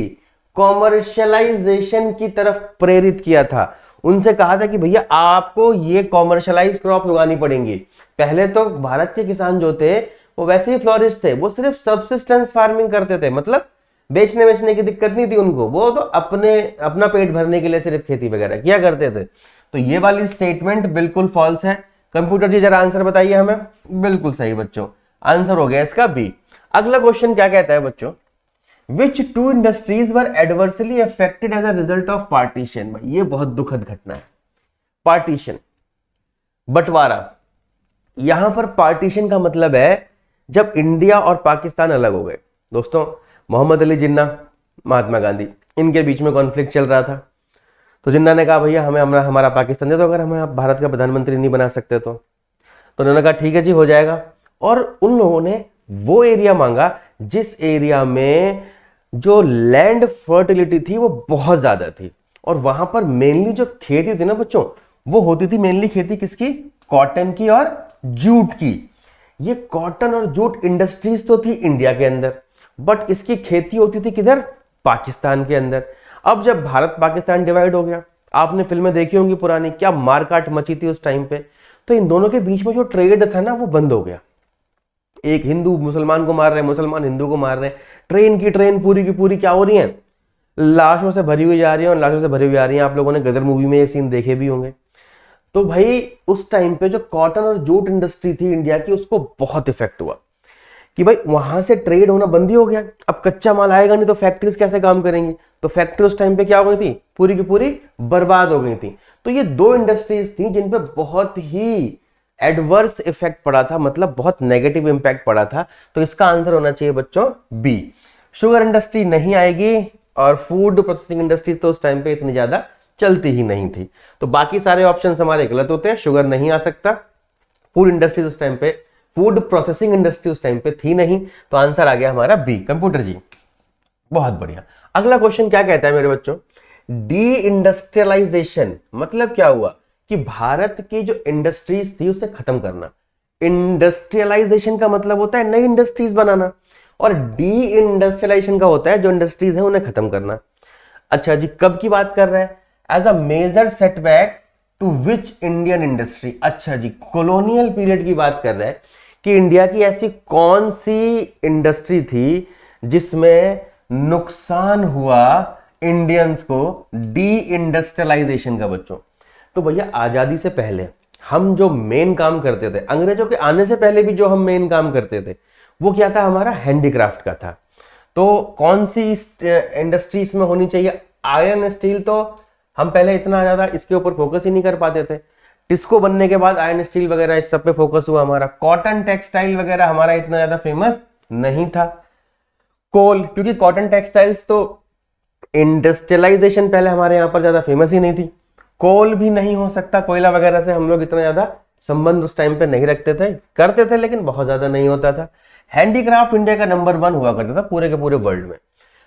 कॉमर्शलाइजेशन की तरफ प्रेरित किया था उनसे कहा था कि भैया आपको ये कॉमर्शलाइज क्रॉप उगानी पड़ेंगी पहले तो भारत के किसान जो थे वो वैसे ही फ्लोरिस्ट थे वो सिर्फ सबसिस्टेंस फार्मिंग करते थे मतलब बेचने बेचने की दिक्कत नहीं थी उनको वो तो अपने अपना पेट भरने के लिए सिर्फ खेती वगैरह किया करते थे तो ये वाली स्टेटमेंट बिल्कुल फॉल्स है कंप्यूटर जी जरा आंसर बताइए हमें बिल्कुल सही बच्चों आंसर हो गया इसका बी अगला क्वेश्चन क्या कहता है बच्चों which two industries were adversely affected as a result of partition ये बहुत दुखद घटना है पार्टीशन बंटवारा यहां पर पार्टीशन का मतलब है जब इंडिया और पाकिस्तान अलग हो गए दोस्तों मोहम्मद अली जिन्ना महात्मा गांधी इनके बीच में कॉन्फ्लिक्ट चल रहा था तो जिन्ना ने कहा भैया हमें हमारा हमारा पाकिस्तान दे दो तो अगर हमें आप भारत का प्रधानमंत्री नहीं बना सकते तो तो उन्होंने कहा ठीक है जी हो जाएगा और उन लोगों ने वो एरिया मांगा जिस एरिया में जो लैंड फर्टिलिटी थी वो बहुत ज़्यादा थी और वहाँ पर मेनली जो खेती थी ना बच्चों वो होती थी मेनली खेती किसकी कॉटन की और जूट की ये कॉटन और जूट इंडस्ट्रीज तो थी इंडिया के अंदर बट इसकी खेती होती थी किधर पाकिस्तान के अंदर अब जब भारत पाकिस्तान डिवाइड हो गया आपने फिल्में देखी होंगी पुरानी क्या मारकाट मची थी उस टाइम पे तो इन दोनों के बीच में जो ट्रेड था ना वो बंद हो गया एक हिंदू मुसलमान को मार रहे हैं मुसलमान हिंदू को मार रहे हैं ट्रेन की ट्रेन पूरी की पूरी क्या हो रही है लाशों से भरी हुई जा रही है और लाशों से भरी हुई जा रही है आप लोगों ने गदर मूवी में ये सीन देखे भी होंगे तो भाई उस टाइम पे जो कॉटन और जूट इंडस्ट्री थी इंडिया की उसको बहुत इफेक्ट हुआ कि भाई वहां से ट्रेड होना बंद ही हो गया अब कच्चा माल आएगा नहीं तो फैक्ट्रीज कैसे काम करेंगे तो फैक्ट्री उस टाइम पे क्या हो गई थी पूरी की पूरी बर्बाद हो गई थी तो ये दो इंडस्ट्रीज थी जिन पे बहुत ही एडवर्स इफेक्ट पड़ा था मतलब बहुत नेगेटिव इंपैक्ट पड़ा था तो इसका आंसर होना चाहिए बच्चों बी शुगर इंडस्ट्री नहीं आएगी और फूड प्रोसेसिंग इंडस्ट्री तो उस टाइम पे इतनी ज्यादा चलती ही नहीं थी तो बाकी सारे ऑप्शन हमारे गलत होते हैं शुगर नहीं आ सकता फूड इंडस्ट्री उस टाइम पे फूड प्रोसेसिंग इंडस्ट्री उस टाइम पे थी नहीं तो आंसर आ गया हमारा बी कंप्यूटर जी बहुत बढ़िया अगला क्वेश्चन क्या कहता है मेरे बच्चों डी इंडस्ट्रियलाइजेशन मतलब क्या हुआ कि भारत की जो इंडस्ट्रीज थी उसे खत्म करना इंडस्ट्रियलाइजेशन का मतलब होता है नई इंडस्ट्रीज बनाना और डी इंडस्ट्रियलाइजेशन का होता है जो इंडस्ट्रीज है उन्हें खत्म करना अच्छा जी कब की बात कर रहे हैं as a major setback to which Indian industry अच्छा जी कॉलोनियल पीरियड की बात कर रहे हैं कि इंडिया की ऐसी कौन सी इंडस्ट्री थी जिसमें नुकसान हुआ इंडियंस को डी इंडस्ट्रियलाइजेशन का बच्चों तो भैया आज़ादी से पहले हम जो मेन काम करते थे अंग्रेजों के आने से पहले भी जो हम मेन काम करते थे वो क्या था हमारा हैंडीक्राफ्ट का था तो कौन सी इंडस्ट्रीज में होनी चाहिए आयरन स्टील तो हम पहले इतना ज़्यादा इसके ऊपर फोकस ही नहीं कर पाते थे टिस्को बनने के बाद आयरन स्टील वगैरह इस सब पे फोकस हुआ हमारा कॉटन टेक्सटाइल वगैरह हमारा इतना ज्यादा फेमस नहीं था कोल क्योंकि कॉटन टेक्सटाइल्स तो इंडस्ट्रियलाइजेशन पहले हमारे यहाँ पर ज्यादा फेमस ही नहीं थी कोल भी नहीं हो सकता कोयला वगैरह से हम लोग इतना ज्यादा संबंध उस टाइम पे नहीं रखते थे करते थे लेकिन बहुत ज्यादा नहीं होता था हैंडीक्राफ्ट इंडिया का नंबर वन हुआ करता था पूरे के पूरे वर्ल्ड में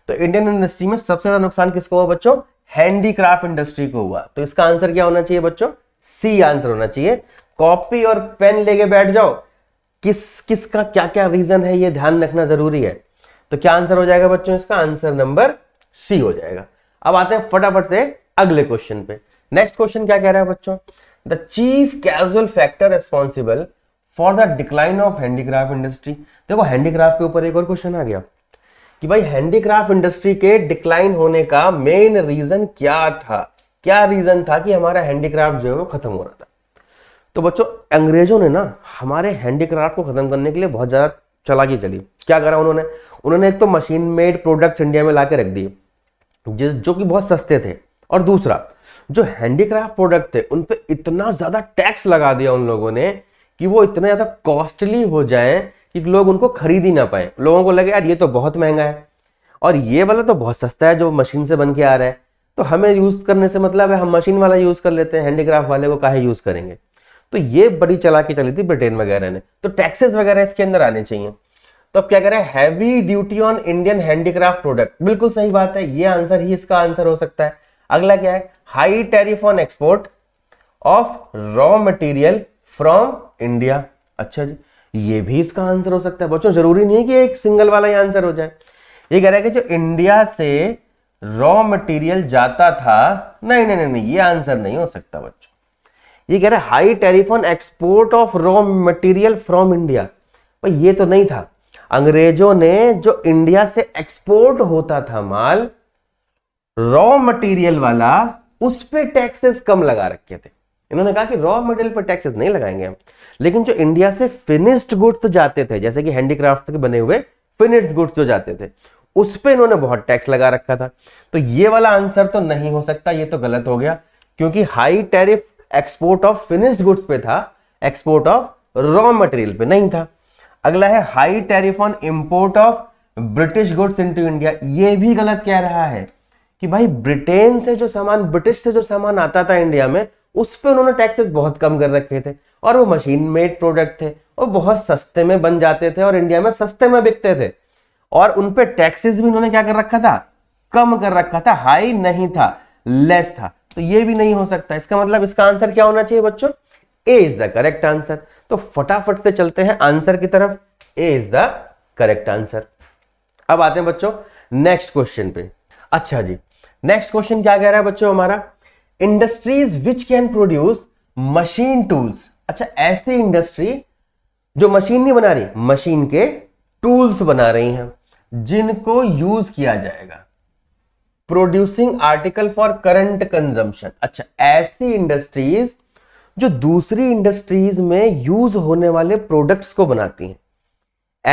तो इंडियन इंडस्ट्री में सबसे ज्यादा नुकसान किसको हुआ बच्चों हैंडीक्राफ्ट इंडस्ट्री को हुआ तो इसका आंसर क्या होना चाहिए बच्चों सी आंसर होना चाहिए कॉपी और पेन लेके बैठ जाओ किस किस का क्या क्या रीजन है ये ध्यान रखना जरूरी है तो क्या आंसर हो जाएगा बच्चों इसका आंसर नंबर सी हो जाएगा अब आते हैं फटाफट से अगले क्वेश्चन पे नेक्स्ट क्वेश्चन क्या कह रहा है बच्चों the chief casual factor responsible for the decline of handicraft industry देखो हैंडीक्राफ्ट के ऊपर एक और क्वेश्चन आ गया कि भाई हैंडीक्राफ्ट इंडस्ट्री के डिक्लाइन होने का मेन रीजन क्या था क्या रीजन था कि हमारा हैंडीक्राफ्ट जो है वो खत्म हो रहा था तो बच्चों अंग्रेजों ने ना हमारे हैंडीक्राफ्ट को खत्म करने के लिए बहुत ज्यादा चलाकी चली क्या करा उन्होंने उन्होंने एक तो मशीन मेड प्रोडक्ट्स इंडिया में ला के रख दिए जिस जो कि बहुत सस्ते थे और दूसरा जो हैंडीक्राफ्ट प्रोडक्ट थे उन पर इतना ज़्यादा टैक्स लगा दिया उन लोगों ने कि वो इतना ज़्यादा कॉस्टली हो जाए कि लोग उनको खरीद ही ना पाए लोगों को लगे यार ये तो बहुत महंगा है और ये वाला तो बहुत सस्ता है जो मशीन से बन के आ रहा है तो हमें यूज़ करने से मतलब है हम मशीन वाला यूज़ कर लेते हैं हैंडीक्राफ्ट वाले को काहे यूज़ करेंगे तो ये बड़ी चलाकी चली थी ब्रिटेन वगैरह ने तो टैक्सेस वगैरह इसके अंदर आने चाहिए तो अब क्या करें heavy duty on Indian handicraft product बिल्कुल सही बात है ये आंसर ही इसका आंसर हो सकता है अगला क्या है high tariff on export of raw material from India अच्छा जी ये भी इसका आंसर हो सकता है बच्चों जरूरी नहीं है कि एक सिंगल वाला ही आंसर हो जाए ये कह रहा है कि जो इंडिया से रॉ मटेरियल जाता था नहीं नहीं नहीं ये आंसर नहीं हो सकता बच्चों ये कह रहे high tariff on export of raw material from India पर ये तो नहीं था अंग्रेजों ने जो इंडिया से एक्सपोर्ट होता था माल रॉ मटेरियल वाला उस पर टैक्सेस कम लगा रखे थे इन्होंने कहा कि रॉ मटेरियल पर टैक्सेस नहीं लगाएंगे हम लेकिन जो इंडिया से फिनिश्ड गुड्स तो जाते थे जैसे कि हैंडीक्राफ्ट के बने हुए फिनिश्ड गुड्स जो जाते थे उस पर इन्होंने बहुत टैक्स लगा रखा था तो ये वाला आंसर तो नहीं हो सकता ये तो गलत हो गया क्योंकि high tariff export of finished goods पे था एक्सपोर्ट ऑफ रॉ मटेरियल पे नहीं था अगला है high tariff on import of British goods into India ये भी गलत कह रहा है कि भाई ब्रिटेन से जो सामान ब्रिटिश से जो सामान आता था इंडिया में उस पर उन्होंने टैक्सेस बहुत कम कर रखे थे और वो मशीन मेड प्रोडक्ट थे और बहुत सस्ते में बन जाते थे और इंडिया में सस्ते में बिकते थे और उन पे टैक्सेस भी उन्होंने क्या कर रखा था कम कर रखा था हाई नहीं था लेस था तो ये भी नहीं हो सकता इसका मतलब इसका आंसर क्या होना चाहिए बच्चों A is the correct answer तो फटाफट से चलते हैं आंसर की तरफ A is the correct answer अब आते हैं बच्चों नेक्स्ट क्वेश्चन पे अच्छा जी नेक्स्ट क्वेश्चन क्या कह रहा है बच्चों हमारा industries which can produce machine tools अच्छा ऐसी इंडस्ट्री जो मशीन नहीं बना रही मशीन के टूल्स बना रही हैं जिनको यूज किया जाएगा producing article for current consumption अच्छा ऐसी इंडस्ट्रीज जो दूसरी इंडस्ट्रीज में यूज होने वाले प्रोडक्ट्स को बनाती हैं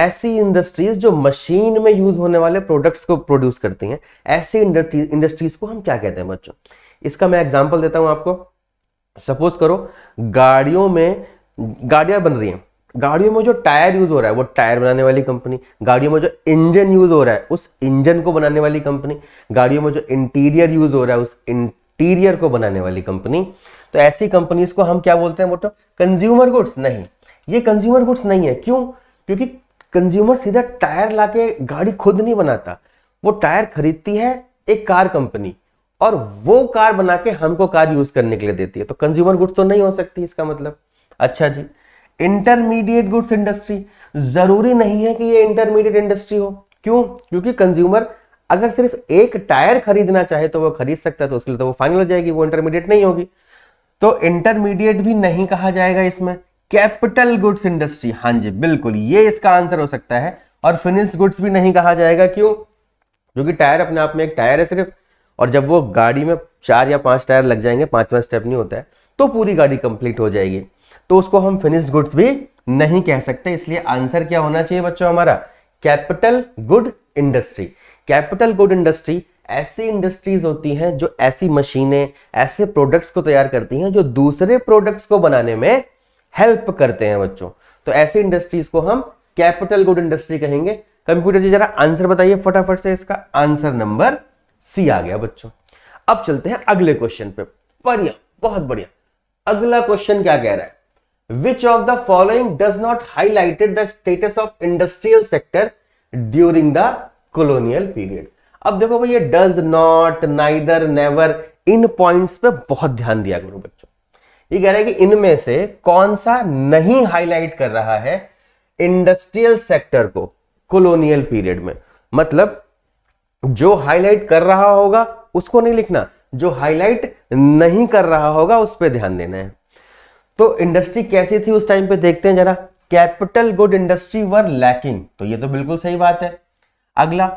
ऐसी इंडस्ट्रीज जो मशीन में यूज होने वाले प्रोडक्ट्स को प्रोड्यूस करती हैं ऐसी इंडस्ट्रीज को हम क्या कहते हैं बच्चों इसका मैं एग्जांपल देता हूं आपको सपोज करो गाड़ियों में गाड़ियां बन रही हैं गाड़ियों में जो टायर यूज हो रहा है वो टायर बनाने वाली कंपनी गाड़ियों में जो इंजन यूज हो रहा है उस इंजन को बनाने वाली कंपनी गाड़ियों में जो इंटीरियर यूज हो रहा है उस इंटीरियर को बनाने वाली कंपनी तो ऐसी कंपनीज को हम क्या बोलते हैं मोटो कंज्यूमर गुड्स नहीं ये कंज्यूमर गुड्स नहीं है क्यों क्योंकि कंज्यूमर सीधा टायर ला गाड़ी खुद नहीं बनाता वो टायर खरीदती है एक कार कंपनी और वो कार बना के हमको कार यूज करने के लिए देती है तो कंज्यूमर गुड्स तो नहीं हो सकती इसका मतलब अच्छा जी इंटरमीडिएट गुड्स इंडस्ट्री जरूरी नहीं है कि ये इंटरमीडिएट इंडस्ट्री हो क्यों क्योंकि कंज्यूमर अगर सिर्फ एक टायर खरीदना चाहे तो वो खरीद सकता है तो उसके लिए तो वो फाइनल हो जाएगी वो इंटरमीडिएट नहीं होगी तो इंटरमीडिएट भी नहीं कहा जाएगा इसमें कैपिटल गुड्स इंडस्ट्री हां जी बिल्कुल ये इसका आंसर हो सकता है और फिनिश गुड्स भी नहीं कहा जाएगा क्यों क्योंकि टायर अपने आप में एक टायर है सिर्फ और जब वो गाड़ी में चार या पांच टायर लग जाएंगे पांच पांच स्टेप नहीं होता है तो पूरी गाड़ी कंप्लीट हो जाएगी तो उसको हम फिनिश गुड्स भी नहीं कह सकते इसलिए आंसर क्या होना चाहिए बच्चों हमारा capital good industry capital good industry ऐसी इंडस्ट्रीज होती हैं जो ऐसी मशीनें ऐसे प्रोडक्ट्स को तैयार करती हैं जो दूसरे प्रोडक्ट्स को बनाने में हेल्प करते हैं बच्चों तो ऐसी इंडस्ट्रीज को हम कैपिटल गुड इंडस्ट्री कहेंगे कंप्यूटर जी जरा आंसर बताइए फटाफट से इसका आंसर नंबर सी आ गया बच्चों अब चलते हैं अगले क्वेश्चन पे बढ़िया बहुत बढ़िया अगला क्वेश्चन क्या कह रहा है which of the following does not highlighted the status of industrial sector during the colonial period अब देखो भाई ये does not neither never in points पे बहुत ध्यान दिया करो बच्चों ये कह रहा है कि इनमें से कौन सा नहीं हाईलाइट कर रहा है इंडस्ट्रियल सेक्टर को कोलोनियल पीरियड में मतलब जो हाईलाइट कर रहा होगा उसको नहीं लिखना जो हाईलाइट नहीं कर रहा होगा उस पर ध्यान देना है तो इंडस्ट्री कैसी थी उस टाइम पे देखते हैं जरा capital good industry were lacking तो ये तो बिल्कुल सही बात है अगला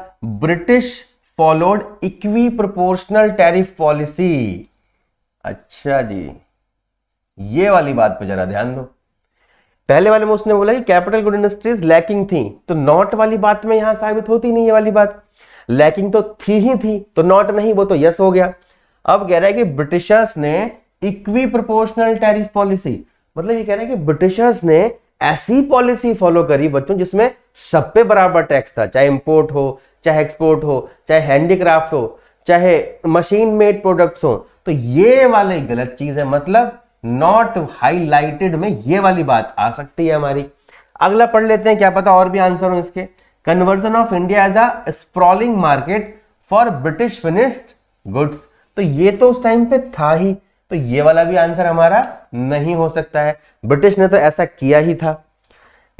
British followed equiproportional tariff policy अच्छा जी ये वाली बात पे जरा ध्यान दो पहले वाले में उसने बोला कि कैपिटल गुड इंडस्ट्रीज लैकिंग थी तो नॉट वाली बात में यहां साबित होती नहीं ये वाली बात लैकिंग तो थी ही थी तो नॉट नहीं वो तो यस हो गया अब कह रहा है कि ब्रिटिशर्स ने इक्वी प्रोपोर्शनल टैरिफ पॉलिसी मतलब ये कह रहे हैं कि ब्रिटिशर्स ने ऐसी पॉलिसी फॉलो करी बच्चों जिसमें सब पे बराबर टैक्स था चाहे इंपोर्ट हो चाहे एक्सपोर्ट हो चाहे हैंडीक्राफ्ट हो चाहे मशीन मेड प्रोडक्ट्स हो तो ये वाले गलत चीज है मतलब नॉट हाईलाइटेड में ये वाली बात आ सकती है हमारी अगला पढ़ लेते हैं क्या पता और भी आंसर हो इसके conversion of India as a sprawling market for British finished goods तो ये तो उस टाइम पे था ही तो ये वाला भी आंसर हमारा नहीं हो सकता है ब्रिटिश ने तो ऐसा किया ही था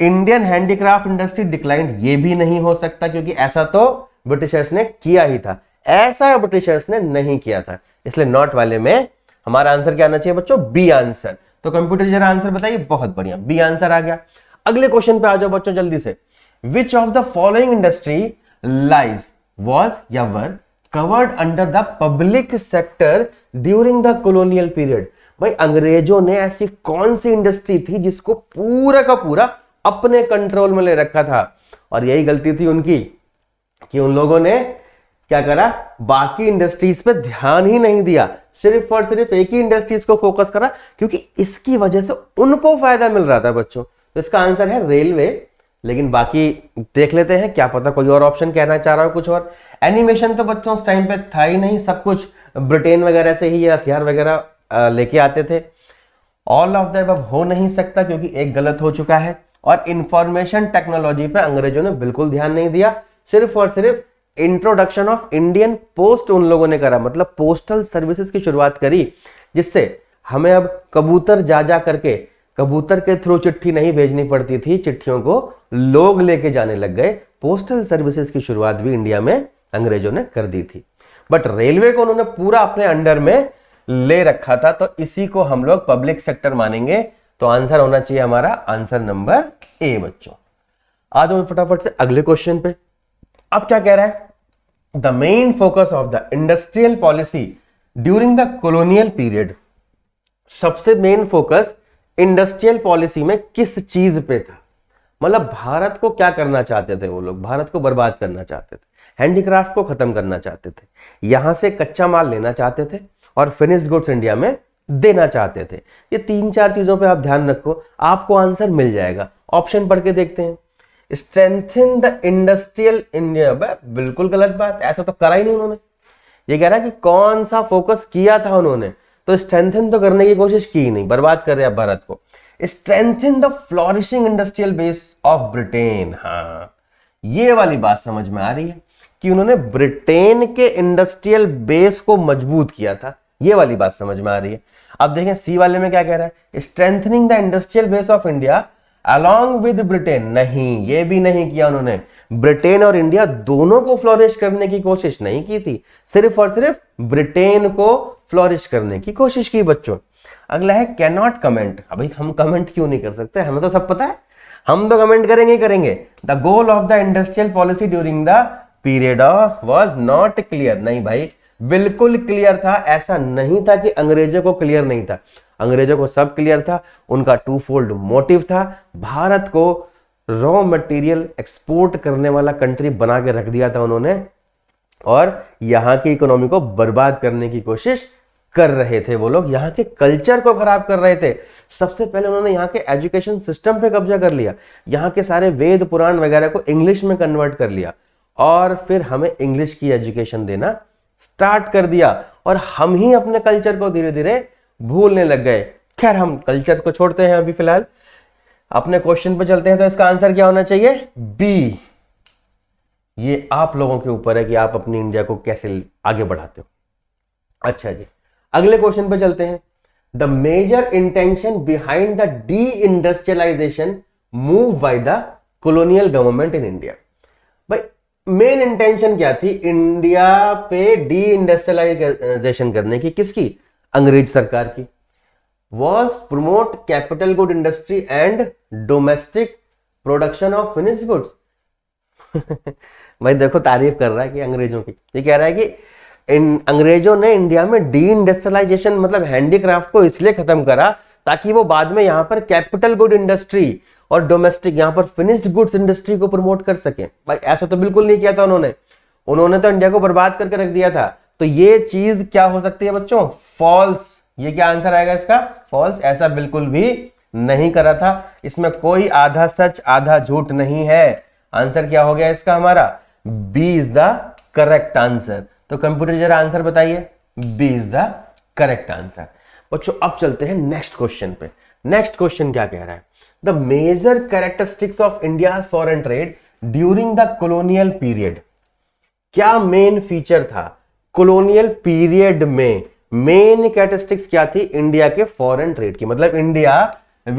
इंडियन हैंडीक्राफ्ट इंडस्ट्री डिक्लाइन ये भी नहीं हो सकता क्योंकि ऐसा तो ब्रिटिशर्स ने किया ही था ऐसा ब्रिटिशर्स ने नहीं किया था इसलिए नॉट वाले में हमारा आंसर क्या आना चाहिए बच्चों बी आंसर तो कंप्यूटर जरा आंसर बताइए बहुत बढ़िया बी आंसर आ गया अगले क्वेश्चन पे आ जाओ बच्चों जल्दी से which of the following industry lies was या were covered under the public sector during the colonial period भाई अंग्रेजों ने ऐसी कौन सी इंडस्ट्री थी जिसको पूरा का पूरा अपने कंट्रोल में ले रखा था और यही गलती थी उनकी कि उन लोगों ने क्या करा बाकी इंडस्ट्रीज पे ध्यान ही नहीं दिया सिर्फ और सिर्फ एक ही इंडस्ट्रीज को फोकस करा क्योंकि इसकी वजह से उनको फायदा मिल रहा था बच्चों तो इसका आंसर है रेलवे लेकिन बाकी देख लेते हैं क्या पता कोई और ऑप्शन कहना चाह रहा हो कुछ और एनिमेशन तो बच्चों उस टाइम पे था ही नहीं सब कुछ ब्रिटेन वगैरह से ही हथियार वगैरह लेके आते थे ऑल ऑफ दब हो नहीं सकता क्योंकि एक गलत हो चुका है और इंफॉर्मेशन टेक्नोलॉजी पे अंग्रेजों ने बिल्कुल ध्यान नहीं दिया सिर्फ और सिर्फ इंट्रोडक्शन ऑफ इंडियन पोस्ट उन लोगों ने करा मतलब पोस्टल सर्विसेज की शुरुआत करी जिससे हमें अब कबूतर जा जा करके कबूतर के थ्रू चिट्ठी नहीं भेजनी पड़ती थी चिट्ठियों को लोग लेके जाने लग गए पोस्टल सर्विसेज की शुरुआत भी इंडिया में अंग्रेजों ने कर दी थी बट रेलवे को उन्होंने पूरा अपने अंडर में ले रखा था तो इसी को हम लोग पब्लिक सेक्टर मानेंगे तो आंसर होना चाहिए हमारा आंसर नंबर ए बच्चों आज हम फटाफट से अगले क्वेश्चन पे अब क्या कह रहा है the main focus of the industrial policy during the colonial period सबसे मेन फोकस इंडस्ट्रियल पॉलिसी में किस चीज पे था मतलब भारत को क्या करना चाहते थे वो लोग भारत को बर्बाद करना चाहते थे हैंडीक्राफ्ट को खत्म करना चाहते थे यहां से कच्चा माल लेना चाहते थे और फिनिश गुड्स इंडिया में देना चाहते थे ये तीन चार चीजों पे आप ध्यान रखो आपको आंसर मिल जाएगा ऑप्शन पढ़ के देखते हैं स्ट्रेंथन द इंडस्ट्रियल इंडिया बिल्कुल गलत बात ऐसा तो करा ही नहीं उन्होंने ये कह रहा कि कौन सा फोकस किया था उन्होंने तो स्ट्रेंथन तो करने की कोशिश की ही नहीं बर्बाद कर रहे आप भारत को strengthen the flourishing industrial base of Britain हाँ ये वाली बात समझ में आ रही है कि उन्होंने ब्रिटेन के इंडस्ट्रियल बेस को मजबूत किया था ये वाली बात समझ में आ रही है अब देखें सी वाले में क्या कह रहा है strengthening the industrial base of India along with Britain नहीं ये भी नहीं किया उन्होंने ब्रिटेन और इंडिया दोनों को फ्लोरिश करने की कोशिश नहीं की थी सिर्फ और सिर्फ ब्रिटेन को फ्लोरिश करने की कोशिश की बच्चों अगला है कैनॉट कमेंट अभी हम कमेंट क्यों नहीं कर सकते हमें तो सब पता है हम तो कमेंट करेंगे ही करेंगे the goal of the industrial policy during the period of was not clear नहीं भाई बिल्कुल क्लियर था ऐसा नहीं था कि अंग्रेजों को क्लियर नहीं था अंग्रेजों को सब क्लियर था उनका टू फोल्ड मोटिव था भारत को रॉ मटेरियल एक्सपोर्ट करने वाला कंट्री बना के रख दिया था उन्होंने और यहां की इकोनॉमी को बर्बाद करने की कोशिश कर रहे थे वो लोग यहाँ के कल्चर को खराब कर रहे थे सबसे पहले उन्होंने यहाँ के एजुकेशन सिस्टम पे कब्जा कर लिया यहाँ के सारे वेद पुराण वगैरह को इंग्लिश में कन्वर्ट कर लिया और फिर हमें इंग्लिश की एजुकेशन देना स्टार्ट कर दिया और हम ही अपने कल्चर को धीरे धीरे भूलने लग गए खैर हम कल्चर को छोड़ते हैं अभी फिलहाल अपने क्वेश्चन पर चलते हैं तो इसका आंसर क्या होना चाहिए बी ये आप लोगों के ऊपर है कि आप अपनी इंडिया को कैसे आगे बढ़ाते हो अच्छा जी अगले क्वेश्चन पर चलते हैं the major intention behind the deindustrialization move by the colonial government in India भाई मेन इंटेंशन क्या थी इंडिया पे डी इंडस्ट्रियलाइजेशन करने की किसकी अंग्रेज सरकार की was promote capital good industry and domestic production of finish goods भाई देखो तारीफ कर रहा है कि अंग्रेजों की ये कह रहा है कि इन अंग्रेजों ने इंडिया में डी इंडस्ट्रियलाइजेशन मतलब हैंडीक्राफ्ट को इसलिए खत्म करा ताकि वो बाद में यहाँ पर कैपिटल गुड इंडस्ट्री और डोमेस्टिक यहाँ पर फिनिश्ड गुड्स इंडस्ट्री को प्रमोट कर सके भाई ऐसा तो बिल्कुल नहीं किया था उन्होंने उन्होंने तो इंडिया को बर्बाद करके रख दिया था तो ये चीज क्या हो सकती है बच्चों फॉल्स ये क्या आंसर आएगा इसका फॉल्स ऐसा बिल्कुल भी नहीं करा था इसमें कोई आधा सच आधा झूठ नहीं है आंसर क्या हो गया इसका हमारा B is the correct answer तो कंप्यूटर जरा आंसर बताइए B is the correct answer बच्चों अब चलते हैं नेक्स्ट क्वेश्चन पे नेक्स्ट क्वेश्चन क्या कह रहा है the major characteristics of India foreign trade during the colonial period क्या मेन फीचर था कोलोनियल पीरियड में मेन कैरेक्टरिस्टिक्स क्या थी इंडिया के फॉरेन ट्रेड की मतलब इंडिया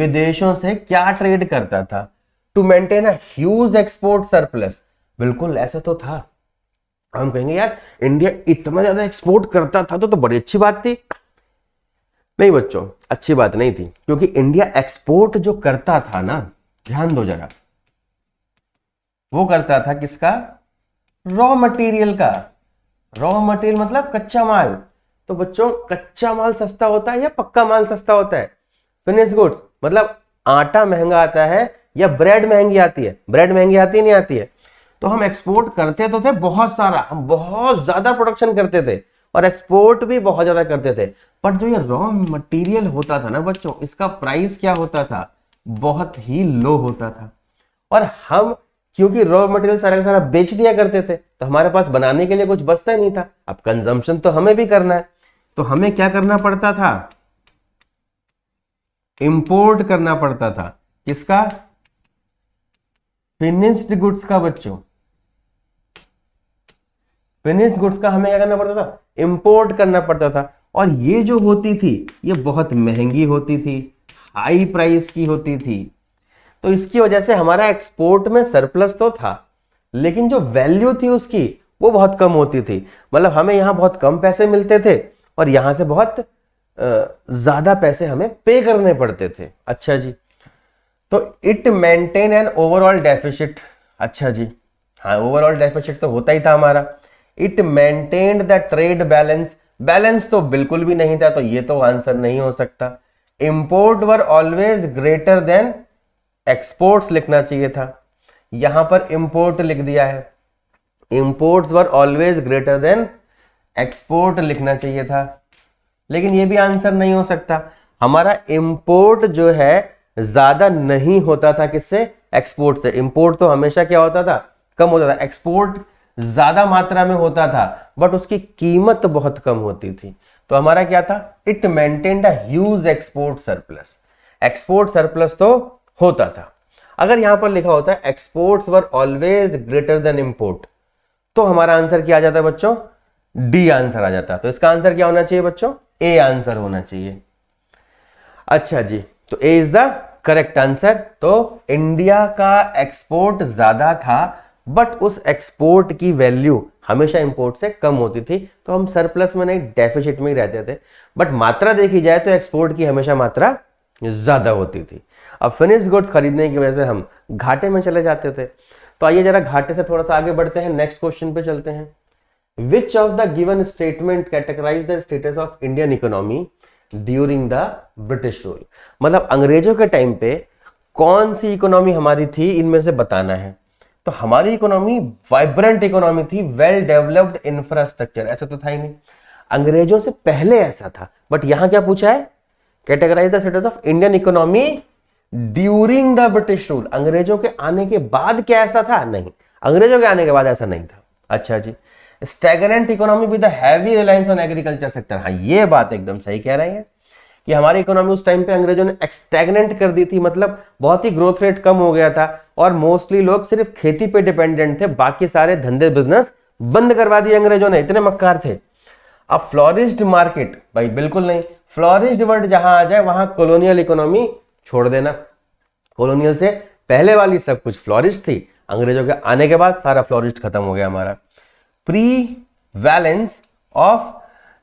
विदेशों से क्या ट्रेड करता था to maintain a huge export surplus बिल्कुल ऐसा तो था हम कहेंगे यार इंडिया इतना ज्यादा एक्सपोर्ट करता था तो, तो बड़ी अच्छी बात थी नहीं बच्चों अच्छी बात नहीं थी क्योंकि इंडिया एक्सपोर्ट जो करता था ना ध्यान दो जरा वो करता था किसका रॉ मटेरियल का रॉ मटेरियल मतलब कच्चा माल तो बच्चों कच्चा माल सस्ता होता है या पक्का माल सस्ता होता है फिनिश गुड्स मतलब आटा महंगा आता है या ब्रेड महंगी आती है ब्रेड महंगी आती नहीं आती है तो हम एक्सपोर्ट करते तो थे बहुत सारा हम बहुत ज़्यादा प्रोडक्शन करते थे और एक्सपोर्ट भी बहुत ज़्यादा करते थे पर जो ये रॉ मटेरियल होता था ना बच्चों इसका प्राइस क्या होता था बहुत ही लो होता था और हम क्योंकि रॉ मटेरियल सारा का सारा बेच दिया करते थे तो हमारे पास बनाने के लिए कुछ बचता ही नहीं था अब कंजम्पशन तो हमें भी करना है तो हमें क्या करना पड़ता था इंपोर्ट करना पड़ता था किसका फिनिश्ड गुड्स का बच्चों फिनिश गुड्स का हमें क्या करना पड़ता था इम्पोर्ट करना पड़ता था और ये जो होती थी ये बहुत महंगी होती थी हाई प्राइस की होती थी तो इसकी वजह से हमारा एक्सपोर्ट में सरप्लस तो था लेकिन जो वैल्यू थी उसकी वो बहुत कम होती थी मतलब हमें यहाँ बहुत कम पैसे मिलते थे और यहाँ से बहुत ज़्यादा पैसे हमें पे करने पड़ते थे अच्छा जी तो it maintain an overall deficit अच्छा जी हाँ ओवरऑल डेफिसिट तो होता ही था हमारा it maintain the trade balance balance तो बिल्कुल भी नहीं था तो ये तो आंसर नहीं हो सकता import were always greater than export लिखना चाहिए था यहां पर इंपोर्ट लिख दिया है import were always greater than export लिखना चाहिए था लेकिन ये भी आंसर नहीं हो सकता हमारा इंपोर्ट जो है ज्यादा नहीं होता था किससे एक्सपोर्ट से इंपोर्ट तो हमेशा क्या होता था कम होता था एक्सपोर्ट ज्यादा मात्रा में होता था बट उसकी कीमत बहुत कम होती थी तो हमारा क्या था it maintained huge export surplus export surplus तो होता था अगर यहां पर लिखा होता है exports were always greater than import तो हमारा आंसर क्या आ जाता है बच्चों डी आंसर आ जाता है तो इसका आंसर क्या होना चाहिए बच्चों ए आंसर होना चाहिए अच्छा जी तो A is the correct answer तो इंडिया का एक्सपोर्ट ज्यादा था बट उस एक्सपोर्ट की वैल्यू हमेशा इंपोर्ट से कम होती थी तो हम सरप्लस में नहीं डेफिसिट में ही रहते थे बट मात्रा देखी जाए तो एक्सपोर्ट की हमेशा मात्रा ज़्यादा होती थी अब फिनिश गुड्स खरीदने की वजह से हम घाटे में चले जाते थे तो आइए जरा घाटे से थोड़ा सा आगे बढ़ते हैं नेक्स्ट क्वेश्चन पे चलते हैं which of the given statement categorise the status of Indian economy during the British rule मतलब अंग्रेजों के टाइम पे कौन सी इकोनॉमी हमारी थी इनमें से बताना है तो हमारी इकोनॉमी वाइब्रेंट इकोनॉमी थी वेल डेवलप्ड इंफ्रास्ट्रक्चर ऐसा तो था ही नहीं अंग्रेजों से पहले ऐसा था बट यहां क्या पूछा है categorise the status of Indian economy during the British rule अंग्रेजों के आने के बाद क्या ऐसा था नहीं अंग्रेजों के आने के बाद ऐसा नहीं था अच्छा जी स्टेगनेंट इकोनॉमी विदी रिलायंस ऑन एग्रीकल्चर सेक्टर हाँ ये बात एकदम सही कह रहे हैं कि हमारी इकोनॉमी उस टाइम पे अंग्रेजों ने एक्सटेगनेंट कर दी थी मतलब बहुत ही ग्रोथ रेट कम हो गया था और मोस्टली लोग सिर्फ खेती पे डिपेंडेंट थे बाकी सारे धंधे बिजनेस बंद करवा दिए अंग्रेजों ने इतने मक्कार थे अब फ्लोरिस्ड मार्केट भाई बिल्कुल नहीं फ्लोरिस्ड वर्ल्ड जहां आ जाए वहां कॉलोनियल इकोनॉमी छोड़ देना कॉलोनियल से पहले वाली सब कुछ फ्लोरिस्ट थी अंग्रेजों के आने के बाद सारा फ्लोरिस्ट खत्म हो गया हमारा prevalence of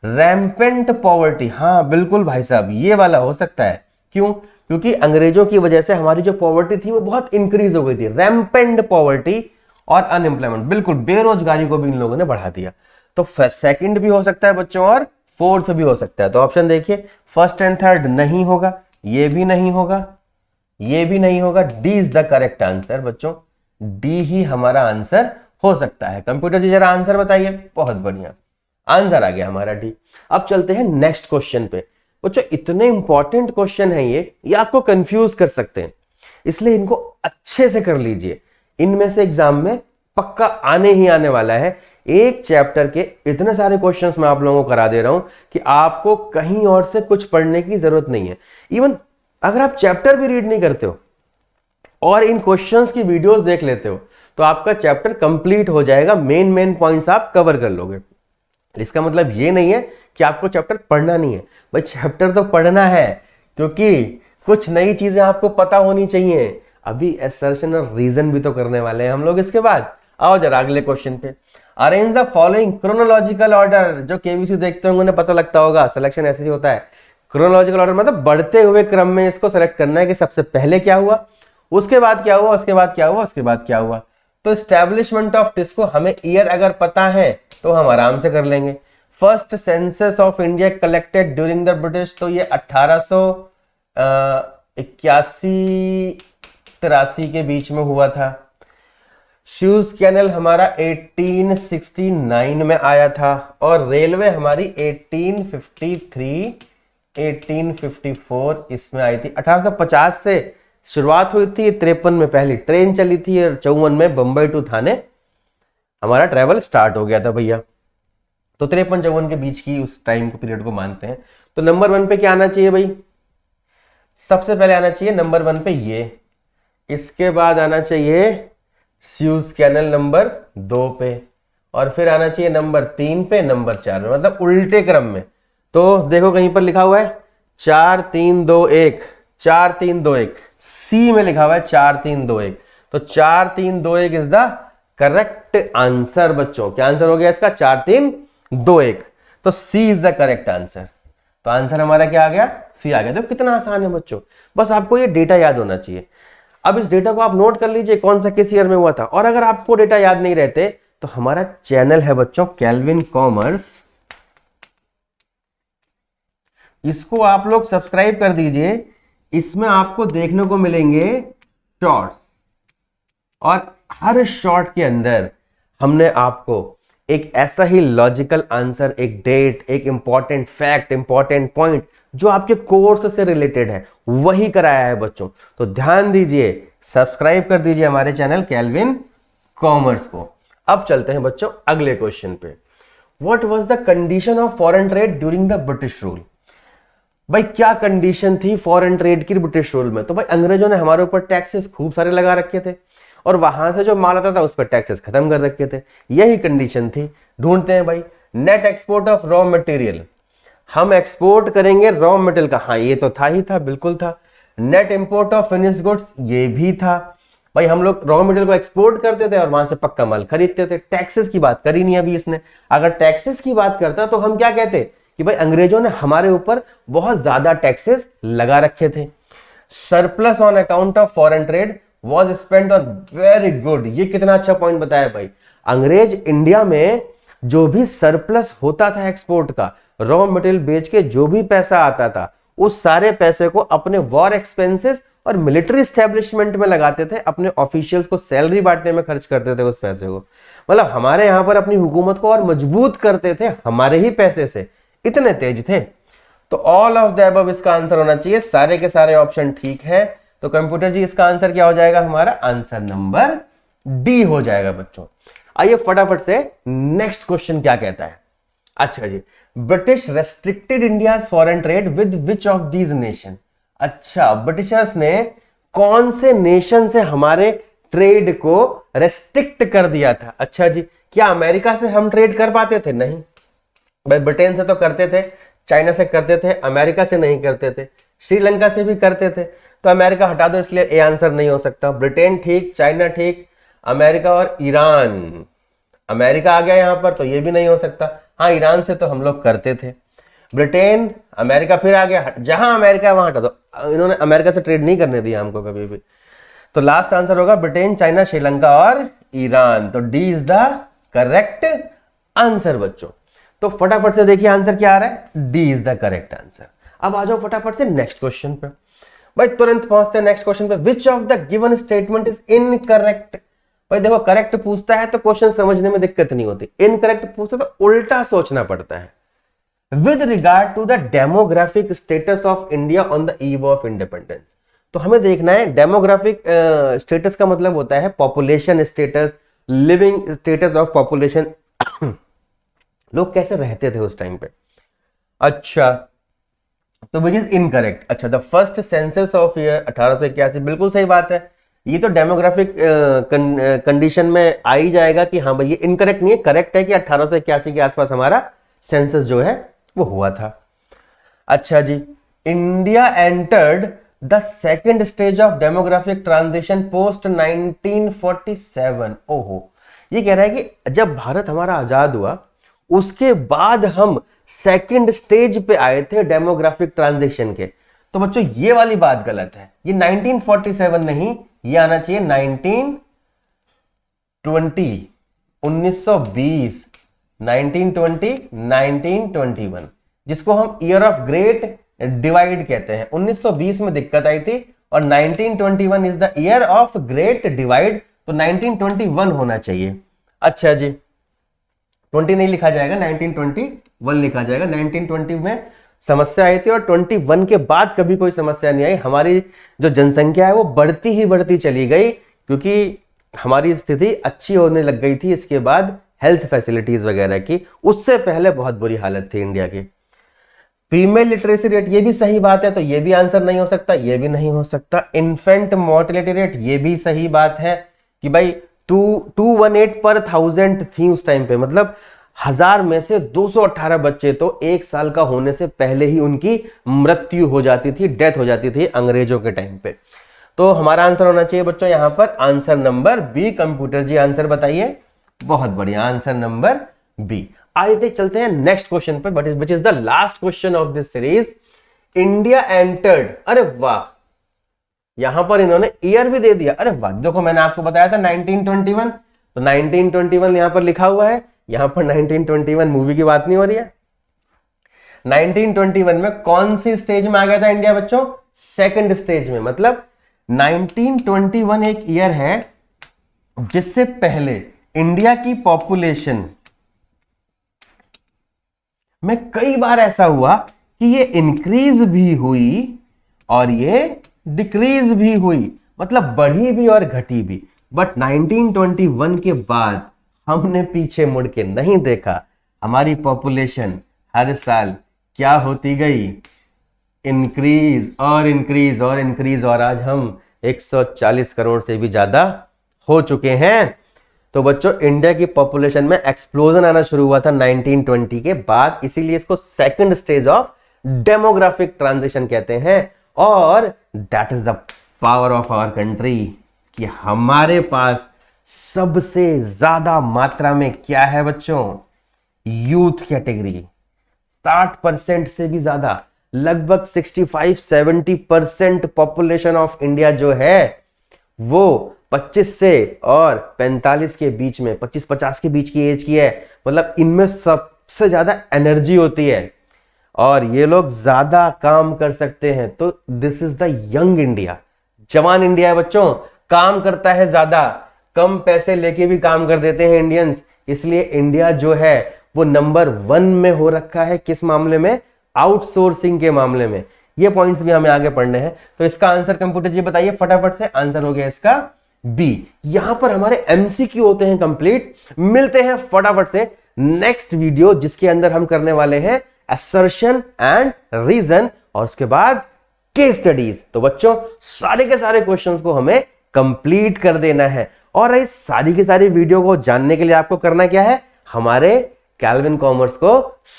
rampant poverty हाँ बिल्कुल भाई साहब ये वाला हो सकता है क्यों क्योंकि अंग्रेजों की वजह से हमारी जो पॉवर्टी थी वो बहुत इंक्रीज हो गई थी रैम्पेंट पॉवर्टी और अनएम्प्लॉयमेंट बिल्कुल बेरोजगारी को भी इन लोगों ने बढ़ा दिया तो सेकंड भी हो सकता है बच्चों और फोर्थ भी हो सकता है तो ऑप्शन देखिए फर्स्ट एंड थर्ड नहीं होगा ये भी नहीं होगा ये भी नहीं होगा D is the correct answer बच्चों डी ही हमारा आंसर हो सकता है कंप्यूटर जी जरा आंसर बताइए बहुत बढ़िया आंसर आ गया हमारा डी अब चलते हैं नेक्स्ट क्वेश्चन पे बच्चों इतने इंपॉर्टेंट क्वेश्चन है ये ये आपको कंफ्यूज कर सकते हैं इसलिए इनको अच्छे से कर लीजिए इनमें से एग्जाम में पक्का आने ही आने वाला है एक चैप्टर के इतने सारे क्वेश्चंस मैं आप लोगों को करा दे रहा हूं कि आपको कहीं और से कुछ पढ़ने की जरूरत नहीं है इवन अगर आप चैप्टर भी रीड नहीं करते हो और इन क्वेश्चंस की वीडियोस देख लेते हो तो आपका चैप्टर कंप्लीट हो जाएगा मेन मेन पॉइंट्स आप कवर कर लोगे तो इसका मतलब ये नहीं है कि आपको चैप्टर पढ़ना नहीं है भाई चैप्टर तो पढ़ना है क्योंकि कुछ नई चीजें आपको पता होनी चाहिए अभी एसर्शन और रीजन भी तो करने वाले हैं हम लोग इसके बाद आओ जरा अगले क्वेश्चन पे arrange the following chronological order जो केवीसी देखते होंगे उन्हें पता लगता होगा सिलेक्शन ऐसे ही होता है क्रोनोलॉजिकल ऑर्डर मतलब बढ़ते हुए क्रम में इसको सेलेक्ट करना है कि सबसे पहले क्या हुआ उसके बाद क्या हुआ उसके बाद क्या हुआ उसके बाद क्या हुआ तो स्टैब्लिशमेंट ऑफ टिस्को हमें ईयर अगर पता है तो हम आराम से कर लेंगे first census of India collected during the British तो ये अट्ठारह सौ इक्यासी तिरासी के बीच में हुआ था शूज कैनल हमारा 1869 में आया था और रेलवे हमारी 1853, 1854 इसमें आई थी 1850 से शुरुआत हुई थी तिरपन में पहली ट्रेन चली थी और चौवन में बम्बई टू थाने हमारा ट्रैवल स्टार्ट हो गया था भैया तो तिरपन चौवन के बीच की उस टाइम को पीरियड को मानते हैं तो नंबर वन पे क्या आना चाहिए भाई सबसे पहले आना चाहिए नंबर वन पे ये इसके बाद आना चाहिए स्यूज कैनल नंबर दो पे और फिर आना चाहिए नंबर तीन पे नंबर चार पे मतलब उल्टे क्रम में तो देखो कहीं पर लिखा हुआ है चार तीन दो एक चार तीन दो एक सी में लिखा हुआ है चार तीन दो एक तो चार तीन दो एक इज द करेक्ट आंसर बच्चों क्या आंसर हो गया इसका चार तीन दो एक तो C is the correct answer तो आंसर हमारा क्या आ गया सी आ गया देखो तो कितना आसान है बच्चों बस आपको ये डेटा याद होना चाहिए अब इस डेटा को आप नोट कर लीजिए कौन सा किस ईयर में हुआ था और अगर आपको डेटा याद नहीं रहते तो हमारा चैनल है बच्चों कैलविन कॉमर्स इसको आप लोग सब्सक्राइब कर दीजिए इसमें आपको देखने को मिलेंगे शॉर्ट्स और हर शॉर्ट के अंदर हमने आपको एक ऐसा ही लॉजिकल आंसर एक डेट एक इंपॉर्टेंट फैक्ट इंपॉर्टेंट पॉइंट जो आपके कोर्स से रिलेटेड है वही कराया है बच्चों तो ध्यान दीजिए सब्सक्राइब कर दीजिए हमारे चैनल कैलविन कॉमर्स को अब चलते हैं बच्चों अगले क्वेश्चन पे what was the condition of foreign trade during the British rule भाई क्या कंडीशन थी फॉरेन ट्रेड की ब्रिटिश रूल में तो भाई अंग्रेजों ने हमारे ऊपर टैक्सेस खूब सारे लगा रखे थे और वहां से जो माल आता था उस पर टैक्सेस खत्म कर रखे थे यही कंडीशन थी ढूंढते हैं भाई net export of raw material हम एक्सपोर्ट करेंगे रॉ मटेरियल का हाँ ये तो था ही था बिल्कुल था net import of finish goods ये भी था भाई हम लोग रॉ मटेरियल को एक्सपोर्ट करते थे और वहां से पक्का माल खरीदते थे टैक्सेस की बात करी नहीं अभी इसने अगर टैक्सेस की बात करता तो हम क्या कहते कि भाई अंग्रेजों ने हमारे ऊपर बहुत ज्यादा टैक्सेस लगा रखे थे surplus on account of foreign trade was spend on very good ये कितना अच्छा पॉइंट बताया भाई अंग्रेज इंडिया में जो भी सरप्लस होता था एक्सपोर्ट का रॉ मटेरियल बेच के जो भी पैसा आता था उस सारे पैसे को अपने वॉर एक्सपेंसेस और मिलिट्री स्टेब्लिशमेंट में लगाते थे अपने ऑफिशियल्स को सैलरी बांटने में खर्च करते थे उस पैसे को मतलब हमारे यहां पर अपनी हुकूमत को और मजबूत करते थे हमारे ही पैसे से इतने तेज थे तो ऑल ऑफ द अब इसका आंसर होना चाहिए सारे के सारे ऑप्शन ठीक है तो कंप्यूटर जी इसका आंसर क्या हो जाएगा हमारा आंसर नंबर डी हो जाएगा बच्चों आइए फटाफट से नेक्स्ट क्वेश्चन क्या कहता है अच्छा जी British restricted India foreign trade with which of these nation अच्छा ब्रिटिशर्स ने कौन से नेशन से हमारे ट्रेड को रेस्ट्रिक्ट कर दिया था अच्छा जी क्या अमेरिका से हम ट्रेड कर पाते थे नहीं भाई ब्रिटेन से तो करते थे चाइना से करते थे अमेरिका से नहीं करते थे श्रीलंका से भी करते थे तो अमेरिका हटा दो इसलिए ए आंसर नहीं हो सकता ब्रिटेन ठीक चाइना ठीक अमेरिका और ईरान अमेरिका आ गया यहाँ पर तो ये भी नहीं हो सकता हाँ ईरान से तो हम लोग करते थे ब्रिटेन अमेरिका फिर आ गया जहां अमेरिका है वहां हटा दो इन्होंने अमेरिका से ट्रेड नहीं करने दिया हमको कभी भी तो लास्ट आंसर होगा ब्रिटेन चाइना श्रीलंका और ईरान तो D is the correct answer बच्चों तो फटाफट से देखिए आंसर क्या आ रहा है D is the correct answer अब आ जाओ फटाफट से नेक्स्ट क्वेश्चन पे भाई तुरंत पहुंचते हैं नेक्स्ट क्वेश्चन पे which of the given statement is incorrect भाई देखो करेक्ट पूछता है तो क्वेश्चन समझने में दिक्कत नहीं होती इनकरेक्ट पूछता तो उल्टा सोचना पड़ता है with regard to the demographic status of India on the eve of independence तो हमें देखना है डेमोग्राफिक स्टेटस uh, का मतलब होता है population status living status of population लोग कैसे रहते थे उस टाइम पे अच्छा तो विच इज इनकरेक्ट अच्छा the first census of year अठारह बिल्कुल सही बात है ये तो डेमोग्राफिक कंडीशन में आ ही जाएगा कि हाँ भाई ये इनकरेक्ट नहीं है करेक्ट है कि अठारह के आसपास हमारा सेंसस जो है वो हुआ था अच्छा जी India entered the second stage of demographic transition post 1947 ओहो ये कह रहा है कि जब भारत हमारा आजाद हुआ उसके बाद हम सेकंड स्टेज पे आए थे डेमोग्राफिक ट्रांजिशन के तो बच्चों ये वाली बात गलत है ये 1947 नहीं ये आना चाहिए 1920 1920 1920 1921 जिसको हम ईयर ऑफ ग्रेट डिवाइड कहते हैं 1920 में दिक्कत आई थी और 1921 is the year of great divide तो 1921 होना चाहिए अच्छा जी ट्वेंटी नहीं लिखा जाएगा नाइनटीन ट्वेंटी वन लिखा जाएगा नाइनटीन ट्वेंटी में समस्या आई थी और ट्वेंटी वन के बाद कभी कोई समस्या नहीं आई हमारी जो जनसंख्या है वो बढ़ती ही बढ़ती चली गई क्योंकि हमारी स्थिति अच्छी होने लग गई थी इसके बाद हेल्थ फैसिलिटीज वगैरह की उससे पहले बहुत बुरी हालत थी इंडिया की फीमेल लिटरेसी रेट ये भी सही बात है तो ये भी आंसर नहीं हो सकता ये भी नहीं हो सकता इन्फेंट मोर्टिलिटी रेट ये भी सही बात है कि भाई two one eight per thousand थी उस टाइम पे मतलब हजार में से 218 बच्चे तो एक साल का होने से पहले ही उनकी मृत्यु हो जाती थी डेथ हो जाती थी अंग्रेजों के टाइम पे तो हमारा आंसर होना चाहिए बच्चों यहां पर answer number B computer ji answer बताइए बहुत बढ़िया आंसर नंबर बी आइए चलते हैं नेक्स्ट क्वेश्चन पर but is which is the last question of this series India entered अरे वाह यहां पर इन्होंने ईयर भी दे दिया अरे देखो मैंने आपको बताया था 1921 तो 1921 यहां पर लिखा हुआ है यहां पर 1921 मूवी की बात नहीं हो रही है 1921 में कौन सी स्टेज में आ गया था इंडिया बच्चों सेकंड स्टेज में मतलब 1921 एक ईयर है जिससे पहले इंडिया की पॉपुलेशन में कई बार ऐसा हुआ कि ये इंक्रीज भी हुई और ये डिक्रीज भी हुई मतलब बढ़ी भी और घटी भी बट 1921 के बाद हमने पीछे मुड़ के नहीं देखा हमारी पॉपुलेशन हर साल क्या होती गई इंक्रीज और इंक्रीज और इंक्रीज और आज हम 140 करोड़ से भी ज्यादा हो चुके हैं तो बच्चों इंडिया की पॉपुलेशन में एक्सप्लोजन आना शुरू हुआ था 1920 के बाद इसीलिए इसको second stage of demographic transition कहते हैं और that is the power of our country कि हमारे पास सबसे ज्यादा मात्रा में क्या है बच्चों यूथ कैटेगरी 60 परसेंट से भी ज्यादा लगभग 65-70 परसेंट पॉपुलेशन ऑफ इंडिया जो है वो 25 से और 45 के बीच में 25-50 के बीच की एज की है मतलब इनमें सबसे ज्यादा एनर्जी होती है और ये लोग ज्यादा काम कर सकते हैं तो this is the young India जवान इंडिया है बच्चों काम करता है ज्यादा कम पैसे लेके भी काम कर देते हैं इंडियंस इसलिए इंडिया जो है वो नंबर वन में हो रखा है किस मामले में आउटसोर्सिंग के मामले में ये पॉइंट्स भी हमें आगे पढ़ने हैं तो इसका आंसर कंप्यूटर जी बताइए फटाफट से आंसर हो गया इसका बी यहां पर हमारे एमसीक्यू होते हैं कंप्लीट मिलते हैं फटाफट से नेक्स्ट वीडियो जिसके अंदर हम करने वाले हैं असर्शन एंड रीजन और उसके बाद केस स्टडीज तो बच्चों सारे के सारे क्वेश्चन को हमें कंप्लीट कर देना है और इस सारी की सारी वीडियो को जानने के लिए आपको करना क्या है हमारे कैलविन कॉमर्स को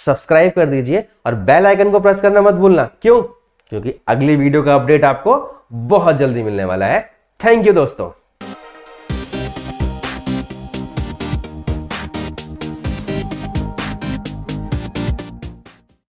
सब्सक्राइब कर दीजिए और बेल आइकन को प्रेस करना मत भूलना क्यों क्योंकि अगली वीडियो का अपडेट आपको बहुत जल्दी मिलने वाला है थैंक यू दोस्तों